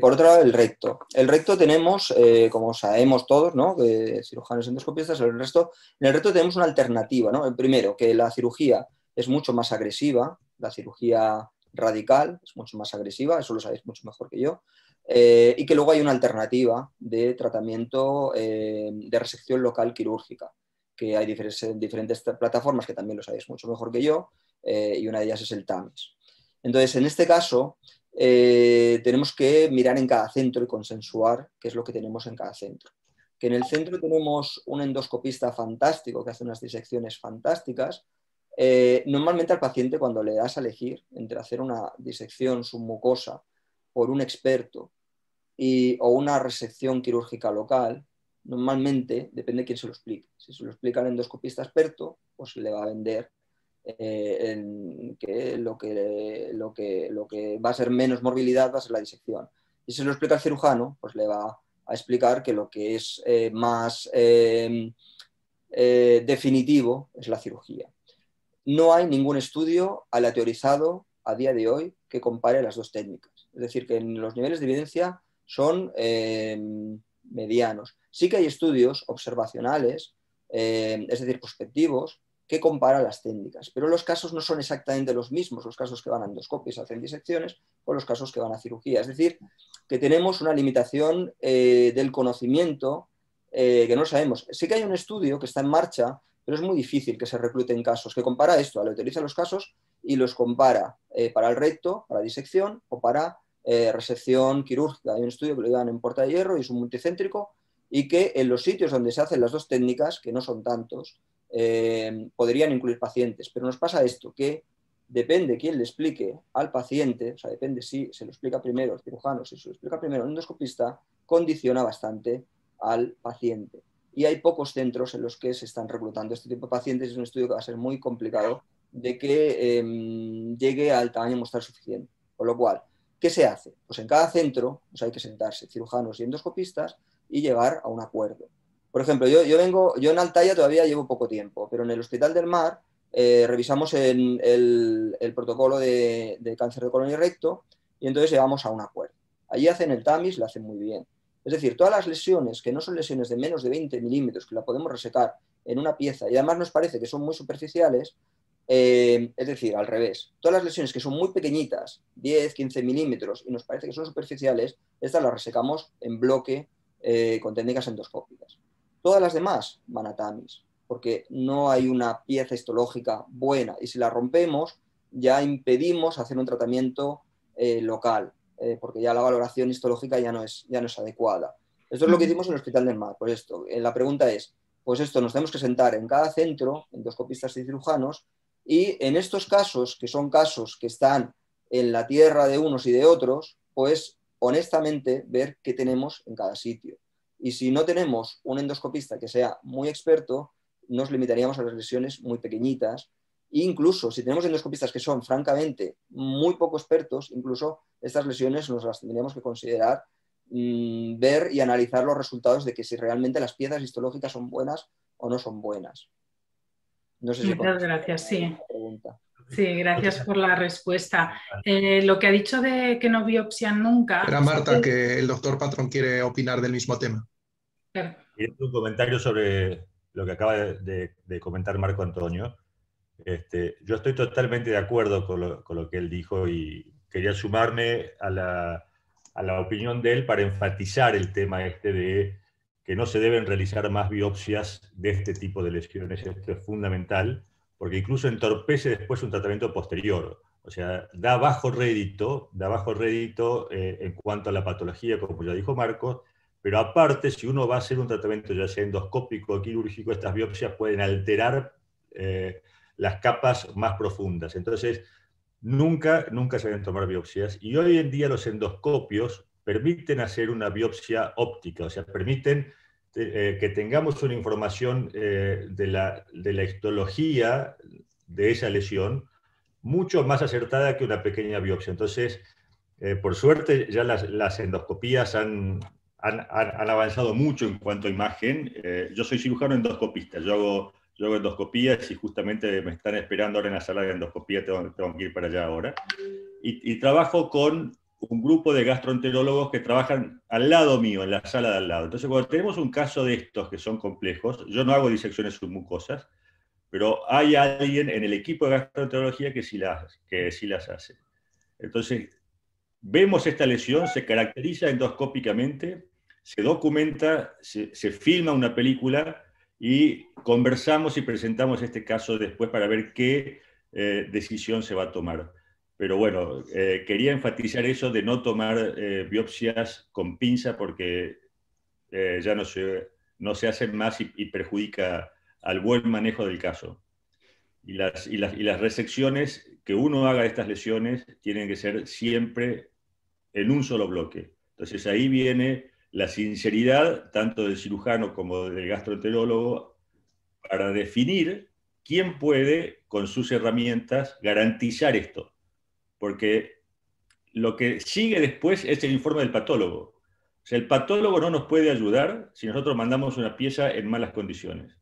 por otro lado, el recto. El recto tenemos, como sabemos todos, ¿no? cirujanos endoscopistas, el resto, en el recto tenemos una alternativa. ¿no? El primero, que la cirugía es mucho más agresiva, la cirugía radical es mucho más agresiva, eso lo sabéis mucho mejor que yo, eh, y que luego hay una alternativa de tratamiento eh, de resección local quirúrgica, que hay diferentes, plataformas que también lo sabéis mucho mejor que yo, eh, y una de ellas es el TAMIS. Entonces, en este caso, tenemos que mirar en cada centro y consensuar qué es lo que tenemos en cada centro. Que en el centro tenemos un endoscopista fantástico que hace unas disecciones fantásticas, eh, normalmente al paciente cuando le das a elegir entre hacer una disección submucosa por un experto y, o una resección quirúrgica local, normalmente depende de quién se lo explique. Si se lo explica el endoscopista experto, pues le va a vender eh, que lo, que, lo, que, lo que va a ser menos morbilidad va a ser la disección. Y si se lo explica el cirujano, pues le va a explicar que lo que es eh, más definitivo es la cirugía no hay ningún estudio teorizado a día de hoy que compare las dos técnicas. Es decir, que los niveles de evidencia son eh, medianos. Sí que hay estudios observacionales, eh, es decir, prospectivos, que comparan las técnicas, pero los casos no son exactamente los mismos, los casos que van a endoscopias, hacen disecciones, o los casos que van a cirugía. Es decir, que tenemos una limitación eh, del conocimiento que no sabemos. Sí que hay un estudio que está en marcha pero es muy difícil que se recluten casos, que compara esto, aleatoriza los casos y los compara eh, para el recto, para disección o para eh, resección quirúrgica. Hay un estudio que lo llevan en Porta de Hierro y es un multicéntrico y que en los sitios donde se hacen las dos técnicas, que no son tantos, eh, podrían incluir pacientes. Pero nos pasa esto, que depende quién le explique al paciente, o sea, depende si se lo explica primero el cirujano, si se lo explica primero el endoscopista, condiciona bastante al paciente y hay pocos centros en los que se están reclutando este tipo de pacientes. Es un estudio que va a ser muy complicado de que em, llegue al tamaño mostrar suficiente. Con lo cual, ¿qué se hace? Pues en cada centro pues hay que sentarse cirujanos y endoscopistas y llegar a un acuerdo. Por ejemplo, yo, vengo, yo en Altaya todavía llevo poco tiempo, pero en el Hospital del Mar eh, revisamos el, protocolo de, cáncer de colon y recto y entonces llegamos a un acuerdo. Allí hacen el TAMIS, lo hacen muy bien. Es decir, todas las lesiones que no son lesiones de menos de 20 milímetros, que la podemos resecar en una pieza, y además nos parece que son muy superficiales, eh, es decir, al revés, todas las lesiones que son muy pequeñitas, 10, 15 milímetros, y nos parece que son superficiales, estas las resecamos en bloque eh, con técnicas endoscópicas. Todas las demás van a TAMIS, porque no hay una pieza histológica buena, y si la rompemos, ya impedimos hacer un tratamiento eh, local. Eh, porque ya la valoración histológica ya no es, ya no es adecuada. Esto es lo que hicimos en el Hospital del Mar. Pues esto, eh, la pregunta es, pues esto, nos tenemos que sentar en cada centro, endoscopistas y cirujanos, y en estos casos, que son casos que están en la tierra de unos y de otros, pues honestamente ver qué tenemos en cada sitio. Y si no tenemos un endoscopista que sea muy experto, nos limitaríamos a las lesiones muy pequeñitas incluso si tenemos endoscopistas que son francamente muy poco expertos, incluso estas lesiones nos las tendríamos que considerar, mm, ver y analizar los resultados de que si realmente las piezas histológicas son buenas o no son buenas. Muchas gracias, sí. Sí, gracias por la respuesta. Eh, lo que ha dicho de que no biopsian nunca. Era Marta que el doctor Patrón quiere opinar del mismo tema. Un comentario sobre lo que acaba de comentar Marco Antonio. Este, yo estoy totalmente de acuerdo con lo, que él dijo y quería sumarme a la, opinión de él para enfatizar el tema este de que no se deben realizar más biopsias de este tipo de lesiones. Esto es fundamental porque incluso entorpece después un tratamiento posterior. O sea, da bajo rédito, da bajo rédito eh, en cuanto a la patología, como ya dijo Marcos, pero aparte, si uno va a hacer un tratamiento ya sea endoscópico o quirúrgico, estas biopsias pueden alterar eh, las capas más profundas. Entonces, nunca, nunca se deben tomar biopsias. Y hoy en día los endoscopios permiten hacer una biopsia óptica, o sea, permiten eh, que tengamos una información eh, de, la, de la histología de esa lesión mucho más acertada que una pequeña biopsia. Entonces, eh, por suerte, ya las, endoscopias endoscopías han, han, avanzado mucho en cuanto a imagen. yo soy cirujano endoscopista, yo hago yo hago endoscopía y justamente me están esperando ahora en la sala de endoscopía, tengo, que ir para allá ahora. Y, trabajo con un grupo de gastroenterólogos que trabajan al lado mío, en la sala de al lado. Entonces, cuando tenemos un caso de estos que son complejos, yo no hago disecciones submucosas, pero hay alguien en el equipo de gastroenterología que sí las, que sí las hace. Entonces, vemos esta lesión, se caracteriza endoscópicamente, se documenta, se, se filma una película y conversamos y presentamos este caso después para ver qué eh, decisión se va a tomar. Pero bueno, eh, quería enfatizar eso de no tomar eh, biopsias con pinza porque ya no se, no se hacen más y, perjudica al buen manejo del caso. Y las, y, las, y las resecciones que uno haga de estas lesiones tienen que ser siempre en un solo bloque. Entonces ahí viene la sinceridad tanto del cirujano como del gastroenterólogo para definir quién puede con sus herramientas garantizar esto. Porque lo que sigue después es el informe del patólogo. O sea, el patólogo no nos puede ayudar si nosotros mandamos una pieza en malas condiciones.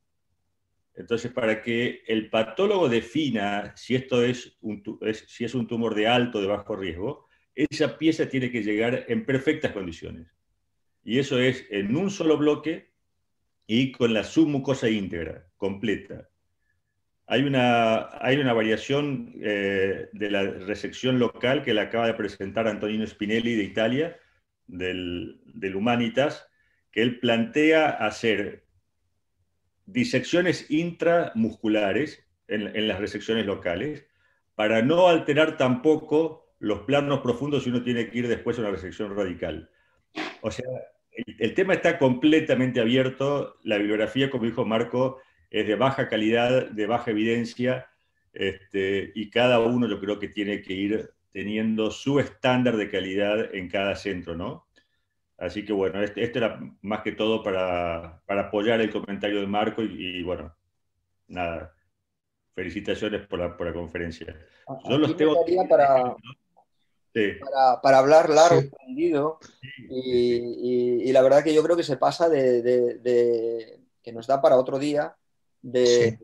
Entonces, para que el patólogo defina si esto es un, si es un tumor de alto o de bajo riesgo, esa pieza tiene que llegar en perfectas condiciones y eso es en un solo bloque y con la submucosa íntegra, completa. Hay una, hay una variación eh, de la resección local que le acaba de presentar Antonino Spinelli de Italia, del, Humanitas, que él plantea hacer disecciones intramusculares en, en las resecciones locales para no alterar tampoco los planos profundos si uno tiene que ir después a una resección radical. O sea, el, tema está completamente abierto. La bibliografía, como dijo Marco, es de baja calidad, de baja evidencia, este, y cada uno yo creo que tiene que ir teniendo su estándar de calidad en cada centro, ¿no? Así que bueno, este, esto era más que todo para, apoyar el comentario de Marco y, bueno, nada, felicitaciones por la, por la conferencia. Ah, yo los tengo... Para, para, hablar largo y tendido. Y, la verdad que yo creo que se pasa de, que nos da para otro día de,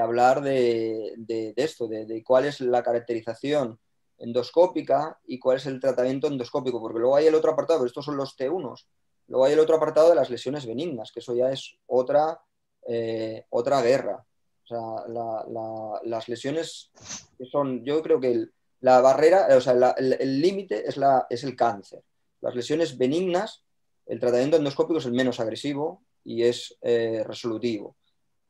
hablar de, esto, de, cuál es la caracterización endoscópica y cuál es el tratamiento endoscópico, porque luego hay el otro apartado, pero estos son los t 1 luego hay el otro apartado de las lesiones benignas, que eso ya es otra, eh, otra guerra. O sea, las lesiones que son, yo creo que el, la barrera, o sea, el límite es, es el cáncer. Las lesiones benignas, el tratamiento endoscópico es el menos agresivo y es eh, resolutivo.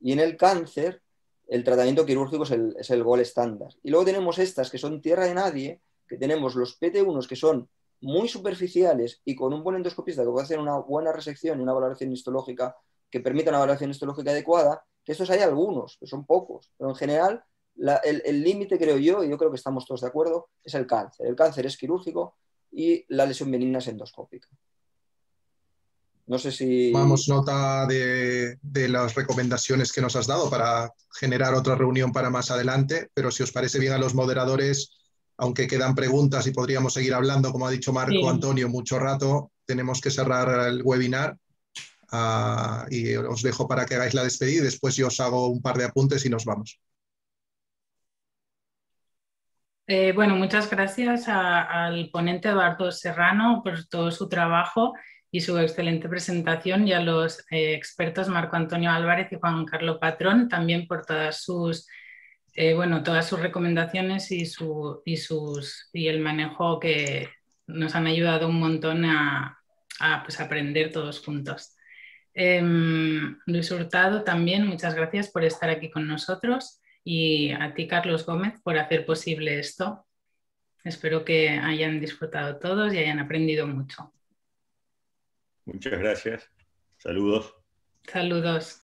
Y en el cáncer, el tratamiento quirúrgico es el, gol estándar. Y luego tenemos estas que son tierra de nadie, que tenemos los pt 1 que son muy superficiales y con un buen endoscopista que puede hacer una buena resección y una valoración histológica que permita una valoración histológica adecuada, que estos hay algunos, que son pocos, pero en general el límite, creo yo, y yo creo que estamos todos de acuerdo, es el cáncer. El cáncer es quirúrgico y la lesión benigna es endoscópica. No sé si. tomamos nota de, las recomendaciones que nos has dado para generar otra reunión para más adelante, pero si os parece bien a los moderadores, aunque quedan preguntas y podríamos seguir hablando, como ha dicho Marco Antonio, mucho rato, tenemos que cerrar el webinar. Ah, y os dejo para que hagáis la despedida y después yo os hago un par de apuntes y nos vamos. Eh, bueno, muchas gracias al ponente Eduardo Serrano por todo su trabajo y su excelente presentación y a los eh, expertos Marco Antonio Álvarez y Juan Carlos Patrón también por todas sus, eh, todas sus recomendaciones y, el manejo que nos han ayudado un montón a, pues, aprender todos juntos. Em, Luis Hurtado también, muchas gracias por estar aquí con nosotros y a ti, Carlos Gómez, por hacer posible esto. Espero que hayan disfrutado todos y hayan aprendido mucho. Muchas gracias. Saludos. Saludos.